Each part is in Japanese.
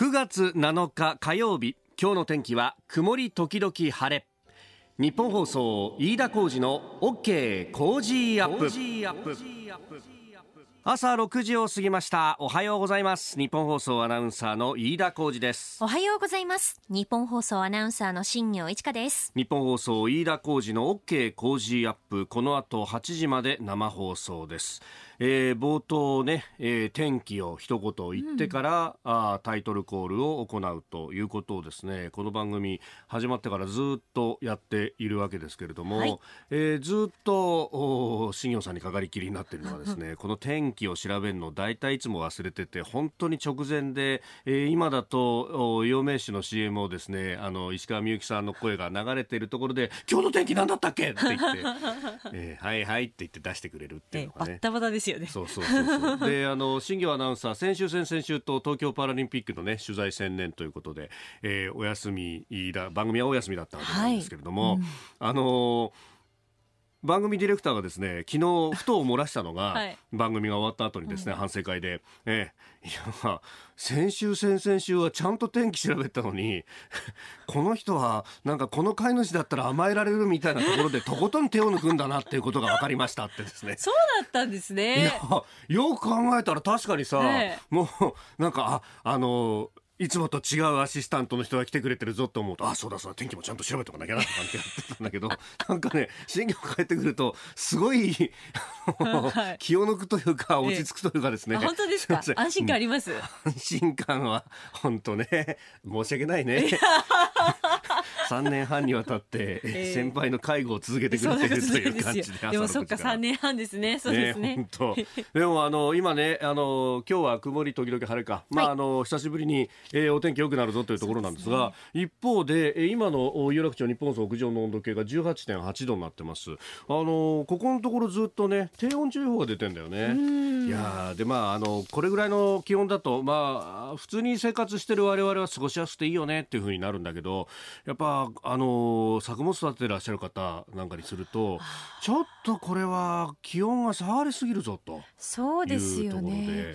9月7日火曜日今日の天気は曇り時々晴れ日本放送飯田浩司の OK 工事アップ朝6時を過ぎましたおはようございます日本放送アナウンサーの飯田浩司ですおはようございます日本放送アナウンサーの新業一華です日本放送飯田浩司の OK 工事アップこの後8時まで生放送ですえー、冒頭ね、えー、天気を一言言ってから、うん、あタイトルコールを行うということをですね、この番組始まってからずっとやっているわけですけれども、はい、えー、ずっと新庄さんにかかりきりになっているのはですね、この天気を調べるの大体いつも忘れてて、本当に直前で、えー、今だと、陽明市の CM をですね、あの、石川みゆきさんの声が流れているところで、今日の天気なんだったっけって言って、えー、はいはいって言って出してくれるっていうのがね。ですですよね。そうそうそうであの新業アナウンサー先週先々週と東京パラリンピックのね取材専念ということで、えー、お休みだ番組はお休みだったわけなんですけれども、はいうん、あのー番組ディレクターがですね昨日ふとを漏らしたのが、はい、番組が終わった後にですね、うん、反省会で、ええ、いや先週先々週はちゃんと天気調べたのに この人はなんかこの飼い主だったら甘えられるみたいなところでとことん手を抜くんだなっていうことが分かりましたってですねそうだったんですねよく考えたら確かにさ、もうなんかああのーいつもと違うアシスタントの人が来てくれてるぞと思うと、あ、そうだそうだ、天気もちゃんと調べておかなきゃな、なんてやってたんだけど、なんかね、新業帰ってくると、すごい、い、気を抜くというか、落ち着くというかですね。ええ、本当ですか安心感あります。安心感は、本当ね、申し訳ないね。3年半にわたって先輩の介護を続けてくれてるという感じででもそっか3年半ですねそうですね本でもあの今ねあの今日は曇り時々晴れか、まああの久しぶりに、えー、お天気良くなるぞというところなんですが一方で今の有楽町日本総屋上の温度計が18.8度になってますあのここのところずっとね低温注意報が出てんだよねいやでまああのこれぐらいの気温だとまあ普通に生活してる我々は過ごしやすくていいよねっていうふうになるんだけどやっぱあ、の作物育ててらっしゃる方なんかにするとちょっとこれは気温が下がりすぎるぞとそうですよね。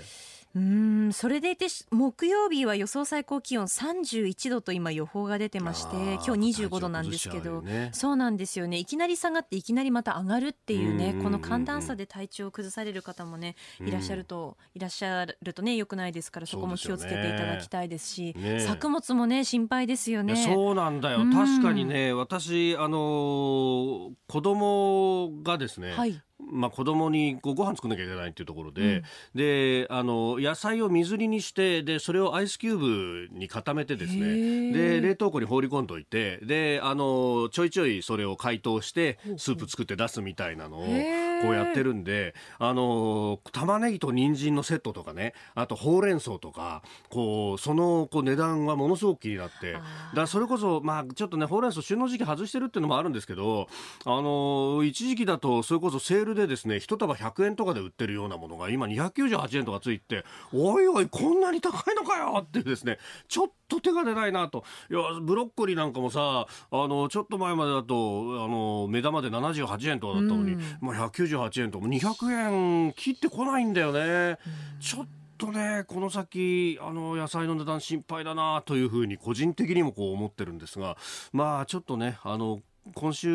うんそれでいて木曜日は予想最高気温31度と今予報が出てまして今日25度なんですけど、ね、そうなんですよねいきなり下がっていきなりまた上がるっていうねこの寒暖差で体調を崩される方もねいらっしゃるといらっしゃるとねよくないですからそこも気をつけていただきたいですし、ねね、作物もね心配ですよねそうなんだよ確かにね私あのー、子供がですね、はい、まあ、子供にご飯作んなきゃいけないっていうところで、うん、であの野菜を水煮にしてでそれをアイスキューブに固めてですねで冷凍庫に放り込んどいてであのちょいちょいそれを解凍してスープ作って出すみたいなのをこうやってるんで、あの、玉ねぎと人参のセットとかね、あとほうれん草とか、こう、そのこう値段がものすごく気になって、だそれこそ、まあちょっとね、ほうれん草旬の時期外してるっていうのもあるんですけど、あの、一時期だと、それこそセールでですね、一束100円とかで売ってるようなものが今298円とかついて、おいおい、こんなに高いのかよってですね、ちょっとと手が出ないなと。いや、ブロッコリーなんかもさ、あの、ちょっと前までだと、あの、目玉で78円とかだったのに、うん、まあ198円とか200円切ってこないんだよね。ちょっととね、この先、あの、野菜の値段心配だなというふうに個人的にもこう思ってるんですが、まあちょっとね、あの、今週、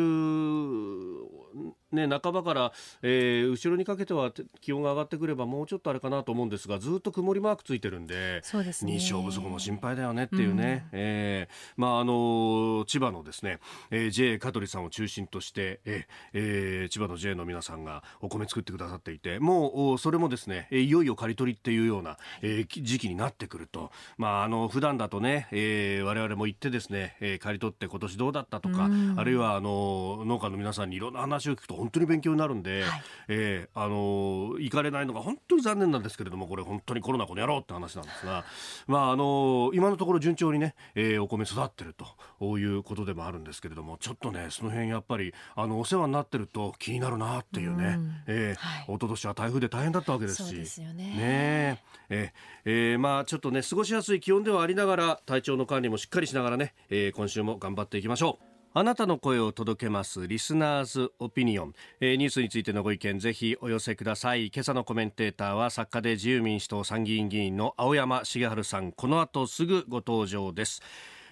ね、半ばから、えー、後ろにかけては気温が上がってくればもうちょっとあれかなと思うんですがずっと曇りマークついてるんでそうです、ね、日照不足も心配だよねっていうね、うん、えー、まあ、あの千葉のですね、えー、j 香取さんを中心として、ええー、千葉の j の皆さんがお米作ってくださっていてもうそれもですねいよいよ刈り取りっていうような、えー、時期になってくると、まあ、あの普段だとね、えー、我々も行ってですね、えー、刈り取って今年どうだったとか、うん、あるいはあの農家の皆さんにいろんな話を聞くと本当に勉強になるんで、はい、えー、あの行かれないのが本当に残念なんですけれどもこれ本当にコロナこのろうって話なんですが、まああの今のところ順調にね、えー、お米育ってるということでもあるんですけれどもちょっとねその辺やっぱりあのお世話になってると気になるなっていうね、うん、えーはい、一昨年は台風で大変だったわけですしねええまあちょっとね過ごしやすい気温ではありながら体調の管理もしっかりしながらね、えー、今週も頑張っていきましょう。あなたの声を届けます。リスナーズオピニオン。えー、ニュースについてのご意見、ぜひお寄せください。今朝のコメンテーターは、作家で自由民主党参議院議員の青山茂春さん。この後すぐご登場です。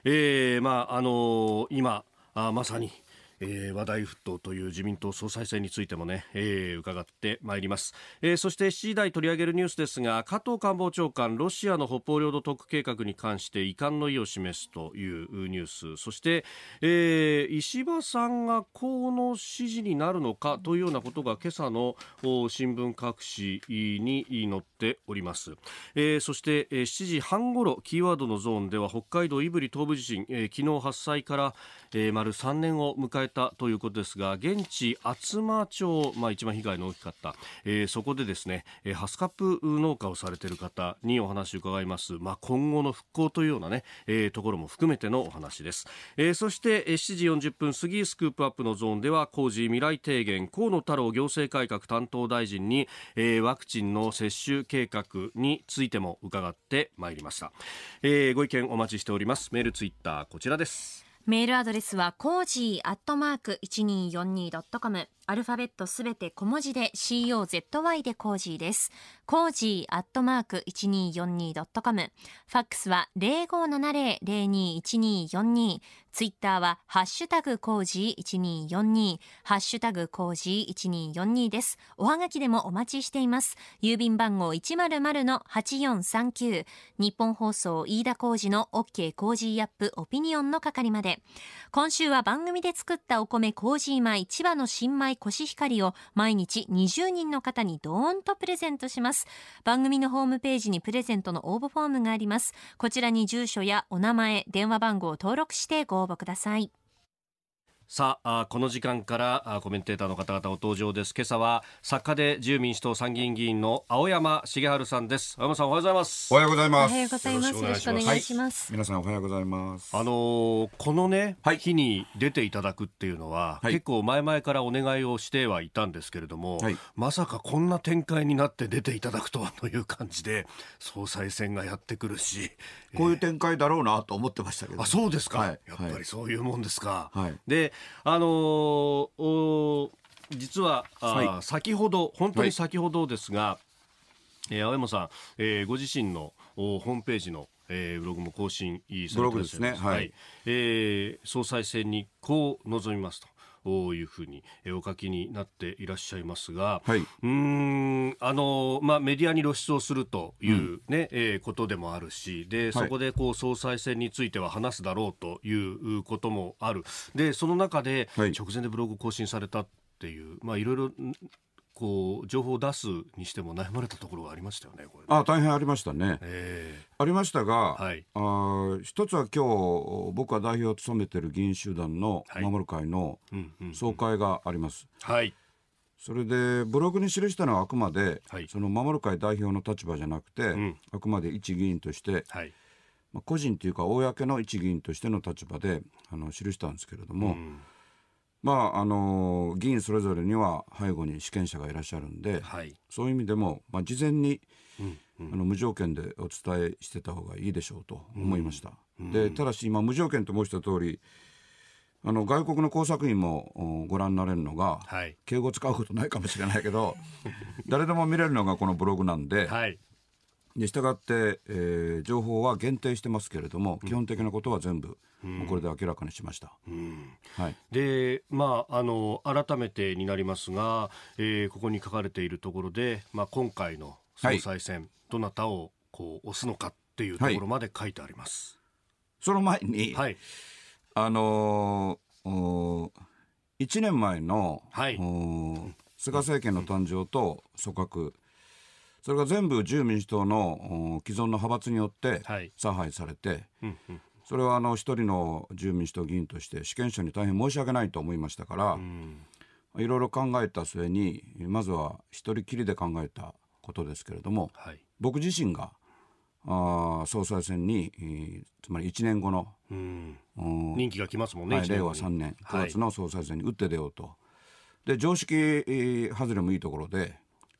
えー、まあ、あのー、今、あまさに、えー、話題沸騰という自民党総裁選についてもね、えー、伺ってまいります、えー、そして7時台取り上げるニュースですが加藤官房長官ロシアの北方領土特区計画に関して遺憾の意を示すというニュースそして、えー、石破さんがこの支持になるのかというようなことが今朝の新聞各紙に載っております、えー、そしてえ7時半ごろキーワードのゾーンでは北海道胆振東部地震、えー、昨日発災から、えー、丸3年を迎ええたということですが現地厚真町、まあ、一番被害の大きかった、えー、そこでですね、えー、ハスカップ農家をされている方にお話を伺います、まあ、今後の復興というようなね、えー、ところも含めてのお話です、えー、そして7時40分過ぎスクープアップのゾーンでは工事未来提言河野太郎行政改革担当大臣に、えー、ワクチンの接種計画についても伺ってまいりました、えー、ご意見お待ちしておりますメールツイッターこちらですメールアドレスは、コージーアットマーク 1242.com。アルファベットすべて小文字で COZY でコージーです。コージーアットマーク 1242.com。ファックスは0570-021242。ツイッターは、ハッシュタグ工事1242、ハッシュタグ工事1242です。おはがきでもお待ちしています。郵便番号100-8439、日本放送飯田工事の OK ジーアップオピニオンの係まで。今週は番組で作ったおコ工事米千葉の新米コシヒカリを毎日20人の方にドーンとプレゼントします。番組のホームページにプレゼントの応募フォームがあります。こちらに住所やお名前、電話番号を登録してご応募応募ください。さあこの時間からコメンテーターの方々お登場です今朝は作家で自由民主党参議院議員の青山茂春さんです青山さんおはようございますおはようございますおはようございますよろしくお願いします、皆さんおはようございますあのー、このね、はい、日に出ていただくっていうのは、はい、結構前々からお願いをしてはいたんですけれども、まさかこんな展開になって出ていただくとはという感じで総裁選がやってくるしこういう展開だろうなと思ってましたけど、ね、あそうですか、やっぱりそういうもんですか、であのー、実は、はい、先ほど、本当に先ほどですが、はい、えー、青山さん、えー、ご自身のホームページのえー、ブログも更新されてブログですね。はい。はい、えー、総裁選にこう望みますと。いうふうにお書きになっていらっしゃいますが、はい、うんあの、まあ、メディアに露出をするというね、うん、えー、ことでもあるしでそこでこう総裁選については話すだろうということもあるでその中で直前でブログ更新されたっていう、まあ、いろいろこう情報を出すにしても悩まれたところがありましたよね。これねあ大変ありましたね。えー、ありましたが、はい、あ一つは今日僕は代表を務めている議員集団の守る会の総会があります。はい。それでブログに記したのはあくまで、はい、その守る会代表の立場じゃなくて、うん、あくまで一議員として、はい、まあ個人というか公の一議員としての立場であの記したんですけれども。うんまあ、あの議員それぞれには背後に主権者がいらっしゃるんで、はい、そういう意味でも、まあ、事前に、うんうん、あの無条件でお伝えしてた方がいいでしょうと思いました。うん、でただし今無条件と申した通りあの外国の工作員もご覧になれるのが、はい、敬語使うことないかもしれないけど 誰でも見れるのがこのブログなんで、はい、でしたがって、えー、情報は限定してますけれども、基本的なことは全部、これで明らかにしました、はい、で、まあ、あの改めてになりますが、えー、ここに書かれているところで、まあ、今回の総裁選、はい、どなたをこう押すのかっていうところまで書いてあります、はい、その前に、はい、あのー、1年前の、はい、菅政権の誕生と組閣、それが全部自由民主党の既存の派閥によって差配されて、はいうんうん、それはあの一人の自由民主党議員として主権者に大変申し訳ないと思いましたから、いろいろ考えた末にまずは一人きりで考えたことですけれども、はい、僕自身があ総裁選に、えー、つまり1年後の、うん、任期が来ますもんね、はい、令和3年9月の総裁選に打って出ようと、はい、で常識、外れもいいところで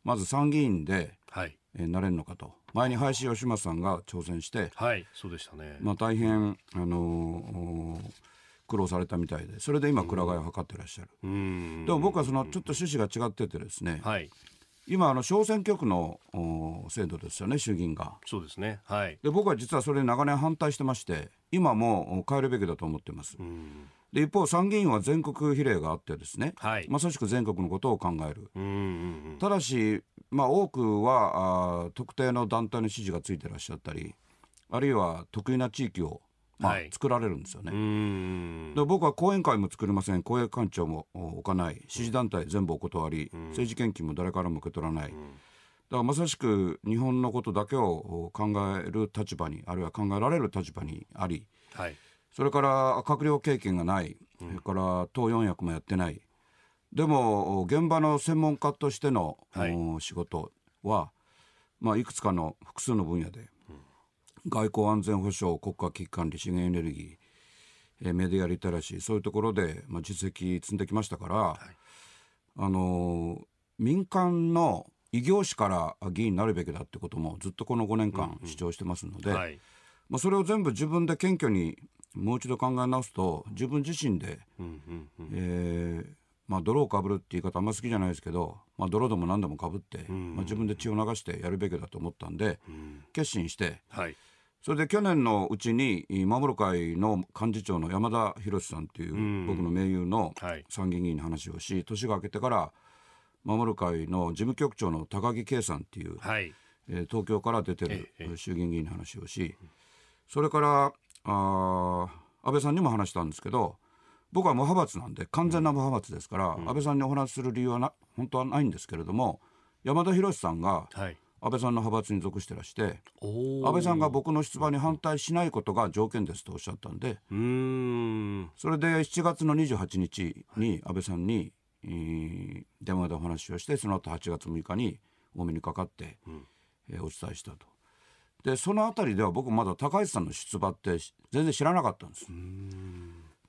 まず参議院で、はいえー、なれるのかと前に林芳正さんが挑戦して、はい、そうでしたね、まあ、大変、あのー、苦労されたみたいでそれで今くら替えを図ってらっしゃる、うん、でも僕はそのちょっと趣旨が違っててですね、はい、今あの小選挙区の制度ですよね衆議院がそうですね、はい、で僕は実はそれ長年反対してまして今も変えるべきだと思ってます、うんで一方、参議院は全国比例があってですね、はい、まさしく全国のことを考える、うんうんうん、ただし、まあ、多くはあ特定の団体の支持がついてらっしゃったり、あるいは得意な地域を、まあ、はい、作られるんですよねで。僕は後援会も作りません、後援官長も置かない、支持団体全部お断り、うん、政治献金も誰からも受け取らない。うんだからまさしく日本のことだけを考える立場にあるいは考えられる立場にあり、はい、それから閣僚経験がない、それから党四役もやってない、でも現場の専門家としての、はい、仕事は、まあ、いくつかの複数の分野で、外交安全保障、国家危機管理、資源エネルギー、えメディアリテラシー、そういうところで、まあ、実績積んできましたから、はい、あの民間の異業種から議員になるべきだってこともずっとこの5年間主張してますので、うんうんはい、まあ、それを全部自分で謙虚にもう一度考え直すと自分自身で、えー、まあ、泥をかぶるって言い方あんま好きじゃないですけど、まあ、泥でも何でもかぶって、まあ、自分で血を流してやるべきだと思ったんで、決心して、はい、それで去年のうちに守る会の幹事長の山田博さんっていう僕の盟友の参議院議員に話をし、年が明けてから守る会の事務局長の高木圭さんっていう、はい、え東京から出てる衆議院議員の話をし、それからあ安倍さんにも話したんですけど僕は無派閥なんで完全な無派閥ですから、うん、安倍さんにお話しする理由はな本当はないんですけれども山田博さんが安倍さんの派閥に属してらして、はい、安倍さんが僕の出馬に反対しないことが条件ですとおっしゃったんでそれで7月の28日に安倍さんに、はい、電話でお話をしてその後8月6日にお目にかかって、うん、えー、お伝えしたと。でその辺りでは僕まだ高市さんの出馬って全然知らなかったんです。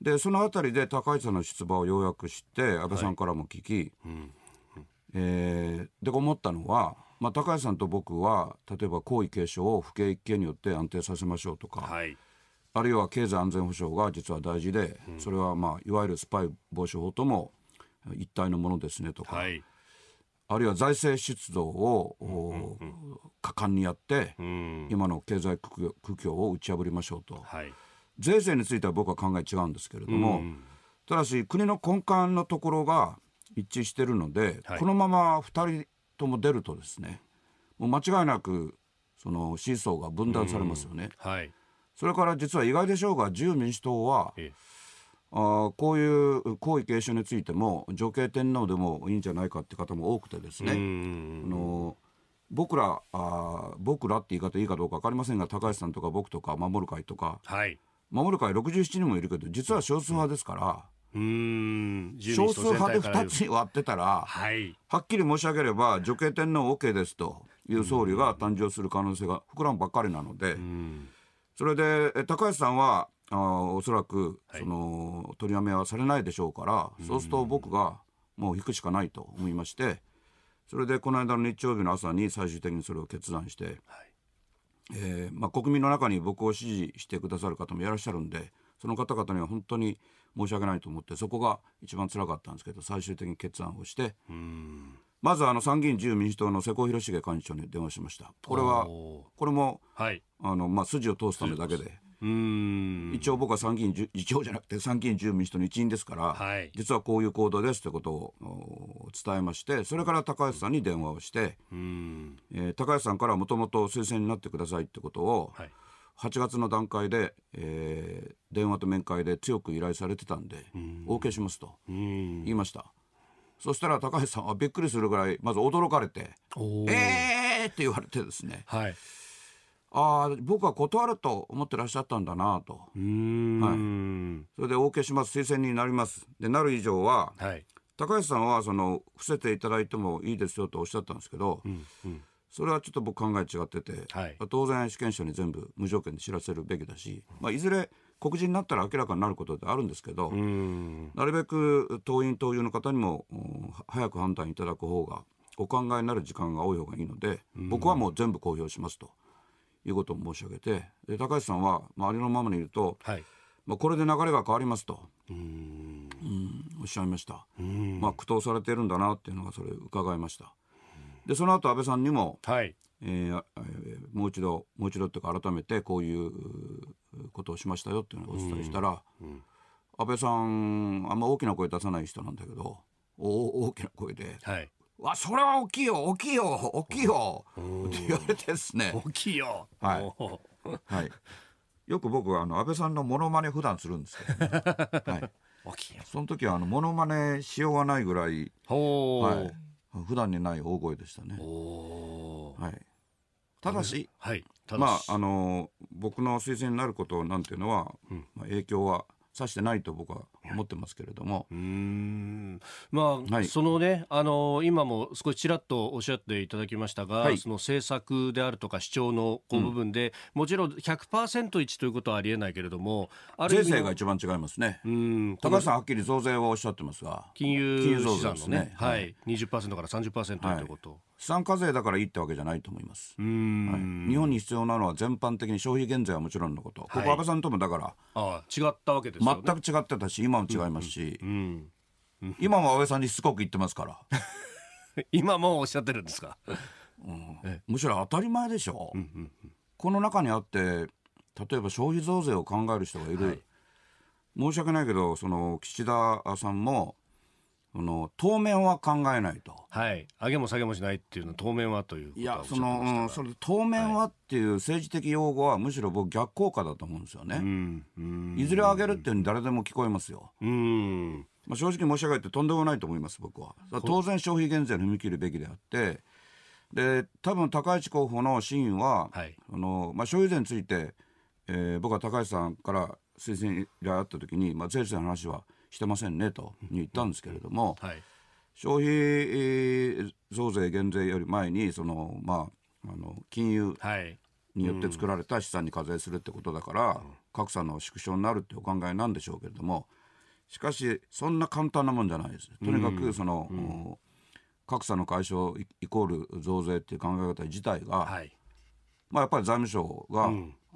でその辺りで高市さんの出馬をようやく知って安倍さんからも聞き、はいえー、で思ったのは、まあ、高市さんと僕は例えば皇位継承を不景一によって安定させましょうとか、はい、あるいは経済安全保障が実は大事で、うん、それは、まあ、いわゆるスパイ防止法とも一体のものですねとか。はいあるいは財政出動を、うんうんうん、果敢にやって、うん、今の経済苦境を打ち破りましょうと、はい、税制については僕は考え違うんですけれども、うん、ただし国の根幹のところが一致しているので、はい、このまま2人とも出るとですねもう間違いなくそのシーソーが分断されますよね。うんはい、それから実は意外でしょうが自由民主党は、ええあこういう皇位継承についても女系天皇でもいいんじゃないかって方も多くてですねあの僕らあ僕らって言い方いいかどうか分かりませんが高橋さんとか僕とか守る会とか、はい、守る会67人もいるけど実は少数派ですから。うん少数派で2つに割ってたら、はい、はっきり申し上げれば女系天皇 OK ですという総理が誕生する可能性が膨らむばっかりなのでそれで高橋さんはあおそらく、はい、取りやめはされないでしょうからそうすると僕がもう引くしかないと思いましてそれでこの間の日曜日の朝に最終的にそれを決断して、はい、えー、まあ、国民の中に僕を支持してくださる方もいらっしゃるんでその方々には本当に申し訳ないと思ってそこが一番つらかったんですけど最終的に決断をして。まずあの参議院自由民主党の瀬古弘重幹事長に電話しました。これは、これも、はい、あの、まあ、筋を通すためだけで、一応僕は参議院議長じゃなくて参議院自由民主党の一員ですから、はい、実はこういう行動ですということを伝えましてそれから高橋さんに電話をして、うえー、高橋さんからもともと推薦になってくださいってことを、はい、8月の段階で、えー、電話と面会で強く依頼されてたんでお受けしますと言いました。そしたら高橋さんはびっくりするぐらいまず驚かれて「ええー!」って言われてですね、はいああ僕は断ると思ってらっしゃったんだなと、はい、それでお受けします推薦になりますでなる以上は、はい、高橋さんはその伏せていただいてもいいですよとおっしゃったんですけど、うんうん、それはちょっと僕考え違ってて、はい、当然試験者に全部無条件で知らせるべきだし、まあ、いずれ告示になったら明らかになることであるんですけどなるべく党員党友の方にも早く判断いただく方がお考えになる時間が多い方がいいので僕はもう全部公表しますと。いうことを申し上げて高橋さんはありのままにいると、はい、まあ、これで流れが変わりますとうんおっしゃいました、まあ、苦闘されてるんだなっていうのがそれ伺いましたでその後安倍さんにも、はいえー、もう一度もう一度っていうか改めてこういうことをしましたよっていうのをお伝えしたら、安倍さんあんま大きな声出さない人なんだけど大きな声で、はいわ、それは大きいよ、大きいよ、大きいよ、って言われてですね。大きいよ。はい。はい。よく僕、あの、安倍さんのモノマネ普段するんですけど、ね、はい。大きいよ。その時は、あの、モノマネしようがないぐらい、はい。普段にない大声でしたね。はい。ただし、はい。まあ、あの、僕の推薦になることなんていうのは、まあ、影響はさしてないと僕は思ってますけれども。うんまあ、はい、そのね、あの今も少しちらっとおっしゃっていただきましたが、はい、その政策であるとか主張のこう部分で、うん、もちろん100%一ということはありえないけれども、あ税制が一番違いますね。うん高橋さんはっきり増税はおっしゃってますが、金融資産のね、ねはい、はい、20%から30%ということ。資産課税だからいいってわけじゃないと思います、はい、日本に必要なのは全般的に消費減税はもちろんのこと、ここ安倍さんともだから、ああ違ったわけです、ね、全く違ってたし今今も違いますし、今も安倍さんにしつこく言ってますから 今もおっしゃってるんですか、うん、むしろ当たり前でしょ、うんこの中にあって例えば消費増税を考える人がいる、はい、申し訳ないけどその岸田さんもあの当面は考えないと。はい。上げも下げもしないっていうのは当面はといういや、その、うん、それ当面はっていう政治的用語はむしろ僕逆効果だと思うんですよね。いずれ上げるっていうのに誰でも聞こえますよ。うん。まあ、正直申し上げてとんでもないと思います、僕は。当然消費減税に踏み切るべきであって、で、多分高市候補の真意は、はい、あの、まあ、消費税について、えー、僕は高市さんから推薦依頼あった時に、まあ、税理の話は、してませんねとに言ったんですけれども、はい、消費増税減税より前にその、まあ、あの金融によって作られた資産に課税するってことだから、うん、格差の縮小になるってお考えなんでしょうけれどもしかしそんな簡単なもんじゃないです。とにかくその、うんうん、格差の解消イコール増税っていう考え方自体が、はい、まあ、やっぱり財務省が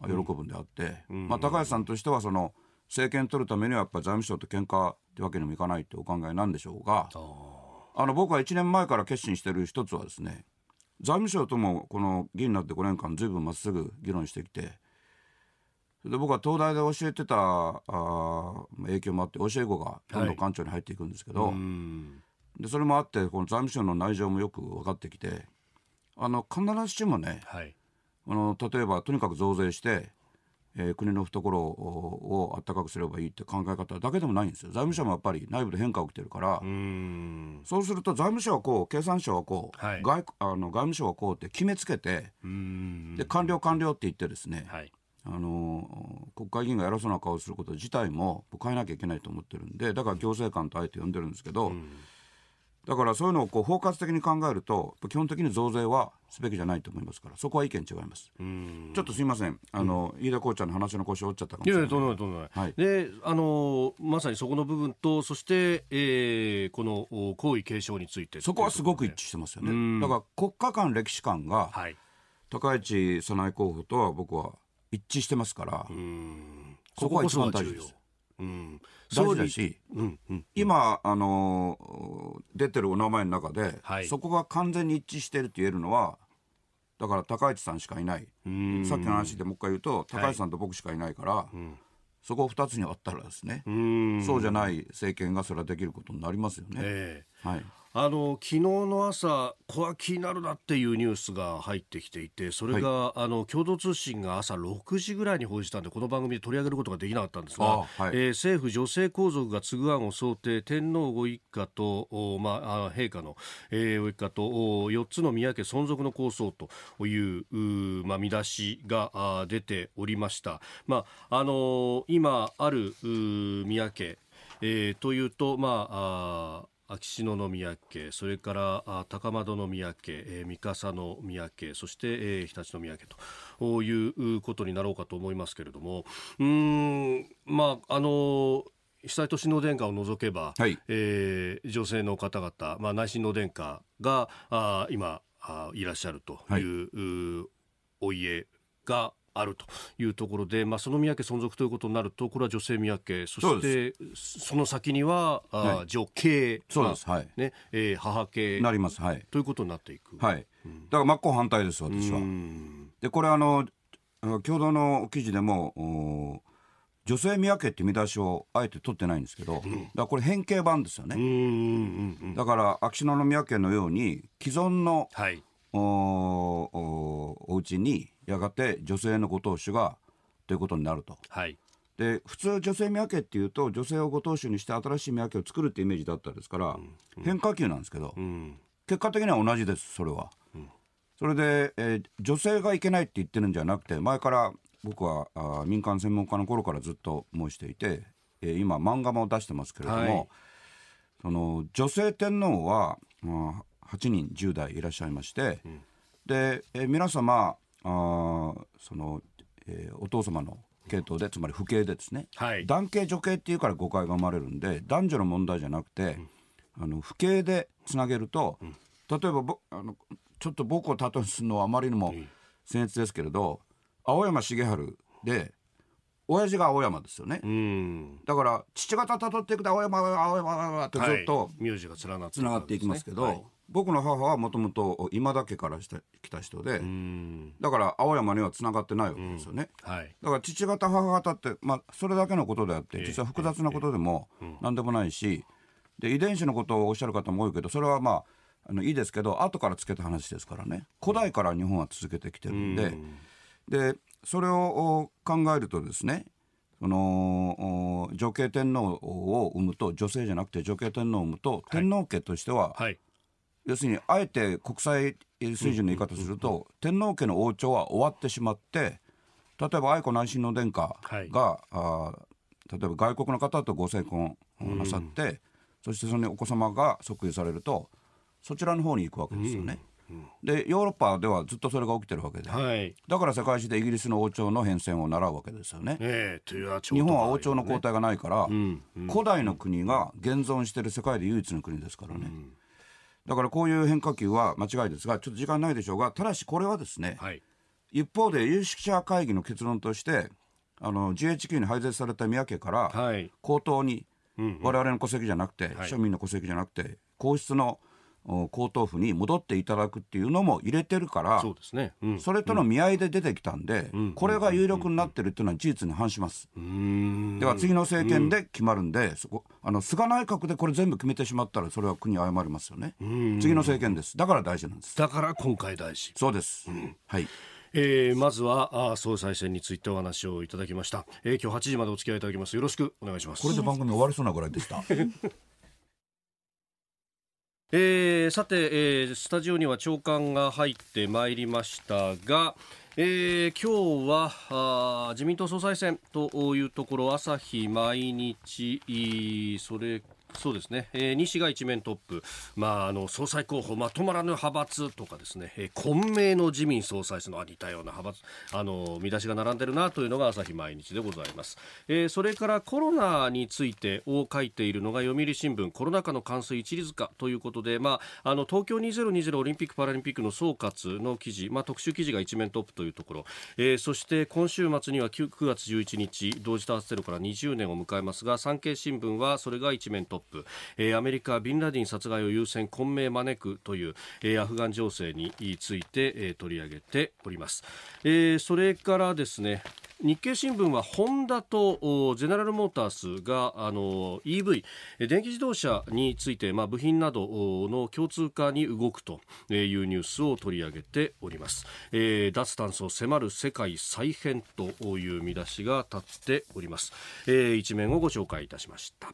喜ぶんであって、まあ、高橋さんとしてはその、政権取るためにはやっぱ財務省と喧嘩ってわけにもいかないってお考えなんでしょうがあの僕は1年前から決心してる一つはですね財務省ともこの議員になって5年間ずいぶんまっすぐ議論してきてで僕は東大で教えてたあ影響もあって教え子がどんどん官庁に入っていくんですけど、はい、でそれもあってこの財務省の内情もよく分かってきてあの必ずしもね、はい、あの例えばとにかく増税してえー、国の懐をあったかくすればいいって考え方だけでもないんですよ財務省もやっぱり内部で変化起きてるからそうすると財務省はこう経産省はこう、はい、外あの外務省はこうって決めつけてで官僚官僚って言ってですね、はい、あの国会議員が偉そうな顔をすること自体も変えなきゃいけないと思ってるんでだから行政官とあえて呼んでるんですけど。うだからそういうのをこう包括的に考えると基本的に増税はすべきじゃないと思いますからそこは意見違いますちょっとすみませんあの、うん、飯田こうちゃんの話の腰折っちゃったかもしれないいやいやとないとない、であのまさにそこの部分とそして、えー、この皇位継承についてそこはすごく一致してますよねだから国家間歴史観が、はい、高市早苗候補とは僕は一致してますからそこは一番大事ですうん、総理、うんうん、今あの、出てるお名前の中で、はい、そこが完全に一致してると言えるのは、だから高市さんしかいない、さっきの話でもう一回言うと、高市さんと僕しかいないから、はい、そこを2つに割ったらですね、そうじゃない政権がそれはできることになりますよね。えー、はいあの昨日の朝、ここは気になるなっていうニュースが入ってきていて、それが、はい、あの共同通信が朝6時ぐらいに報じたんで、この番組で取り上げることができなかったんですが、はい、えー、政府女性皇族が継ぐ案を想定、天皇ご一家と、おまあ、陛下の、えー、ご一家とお4つの宮家存続の構想というまあ、見出しがあ出ておりました。まああのー、今ある宮家えー、というと、まあ、あ秋篠宮家それから高円宮家三笠宮家そして常陸宮家ということになろうかと思いますけれどもうんまああの被災都市の殿下を除けば、はい、えー、女性の方々、まあ、内親の殿下があ今あいらっしゃるという、はい、お家があるというところで、まあ、その宮家存続ということになると、これは女性宮家、そしてその先には、あはい、女系、そうです、はいねえー、母系なります、はい、ということになっていく。はい、うん、だから真っ向反対です、私は。で、これあの、共同の記事でも、女性宮家って見出しをあえて取ってないんですけど、うん、だからこれ変形版ですよね、うううんんんだから秋篠宮家のように既存の、はい、おおお家にやがて女性のご当主がということになると。はいで普通女性宮家っていうと女性をご当主にして新しい宮家を作るってイメージだったですから、うんうん、変化球なんですけど、うん、結果的には同じですそれは、それで、えー、女性がいけないって言ってるんじゃなくて前から僕はあ民間専門家の頃からずっと申していて、えー、今漫画も出してますけれども、はい、その女性天皇は、まあ、8人10代いらっしゃいまして、うん、で、えー、皆様あその、えー、お父様の系統でつまり父系でですね、はい、男系女系っていうから誤解が生まれるんで男女の問題じゃなくて、うん、あの父系でつなげると、うん、例えばぼあのちょっと僕を例えするのはあまりにも僭越ですけれど、青山茂春で親父が青山ですよね。だから父方たどっていくと青山青山青山ってずっと、はい、名字が連なっていきますけど、はい、僕の母はもともと今だけからした来た人でだから青山にはつながってないわけですよね、うんはい、だから父方母方って、まあ、それだけのことであって実は複雑なことでも何でもないし、で遺伝子のことをおっしゃる方も多いけどそれはまああのいいですけど後からつけた話ですからね古代から日本は続けてきてるんで、でそれを考えるとですねその女系天皇を産むと女性じゃなくて女系天皇を産むと、天皇家としては、はい、要するにあえて国際水準の言い方をすると、天皇家の王朝は終わってしまって例えば愛子内親王殿下が、はい、あ例えば外国の方とご成婚なさって、うん、そしてそのお子様が即位されるとそちらの方に行くわけですよね。うん、でヨーロッパではずっとそれが起きてるわけで、はい、だから世界史でイギリスの王朝の変遷を習うわけですよね。えー、日本は王朝の交代がないから、うん、古代の国が現存している世界で唯一の国ですからね。だからこういう変化球は間違いですが、ちょっと時間ないでしょうが、ただしこれはですね、はい、一方で有識者会議の結論として、あの GHQ に廃絶された宮家から、はい、口頭に、我々の戸籍じゃなくて、はい、庶民の戸籍じゃなくて、皇室の皇統府に戻っていただくっていうのも入れてるからそうですね、うん、それとの見合いで出てきたんで、うん、これが有力になってるっていうのは事実に反します、うん、では次の政権で決まるんで、そこあの菅内閣でこれ全部決めてしまったらそれは国謝りますよね、次の政権ですだから大事なんですだから今回大事そうです、はいえー、まずは総裁選についてお話をいただきました、えー、今日8時までお付き合いいただきますよろしくお願いしますこれで番組終わりそうなぐらいでした えー、さて、えー、スタジオには長官が入ってまいりましたが、えー、今日はあ自民党総裁選というところ朝日毎日それそうですね、えー、西が一面トップ、まあ、あの総裁候補まとまらぬ派閥とかですね、えー、混迷の自民総裁その似たような派閥あの見出しが並んでるなというのが朝日毎日でございます、えー、それからコロナについてを書いているのが読売新聞コロナ禍の関数一律化ということで、まあ、あの東京2020オリンピック・パラリンピックの総括の記事、まあ、特集記事が一面トップというところ、えー、そして今週末には 9, 9月11日同時多発テロから20年を迎えますが産経新聞はそれが一面トッププ、えー、アメリカ、ビンラディン殺害を優先混迷招くという、えー、アフガン情勢について、えー、取り上げております。えー、それからですね、日経新聞はホンダとゼネラルモータースがあの EV 電気自動車について、まあ、部品などの共通化に動くというニュースを取り上げております、えー、脱炭素迫る世界再編という見出しが立っております、えー、一面をご紹介いたしました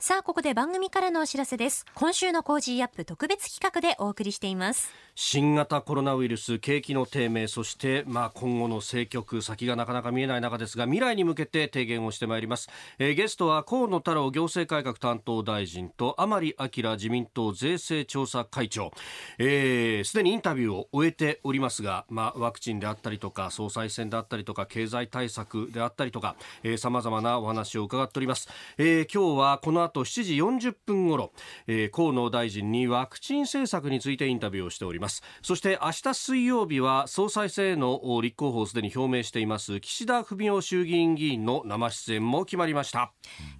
さあ、ここで番組からのお知らせです。今週のコージーアップ特別企画でお送りしています。新型コロナウイルス、景気の低迷、そして、まあ、今後の政局、先がなかなか見えない中ですが、未来に向けて提言をしてまいります。えー、ゲストは、河野太郎行政改革担当大臣と、甘利明自民党税制調査会長。す、えー、で、にインタビューを終えておりますが、まあ、ワクチンであったりとか、総裁選であったりとか、経済対策であったりとか、えー、様々なお話を伺っております。えー、今日はこの後7時40分ごろ、えー、河野大臣にワクチン政策についてインタビューをしておりますそして明日水曜日は総裁選への立候補をすでに表明しています岸田文雄衆議院議員の生出演も決まりました、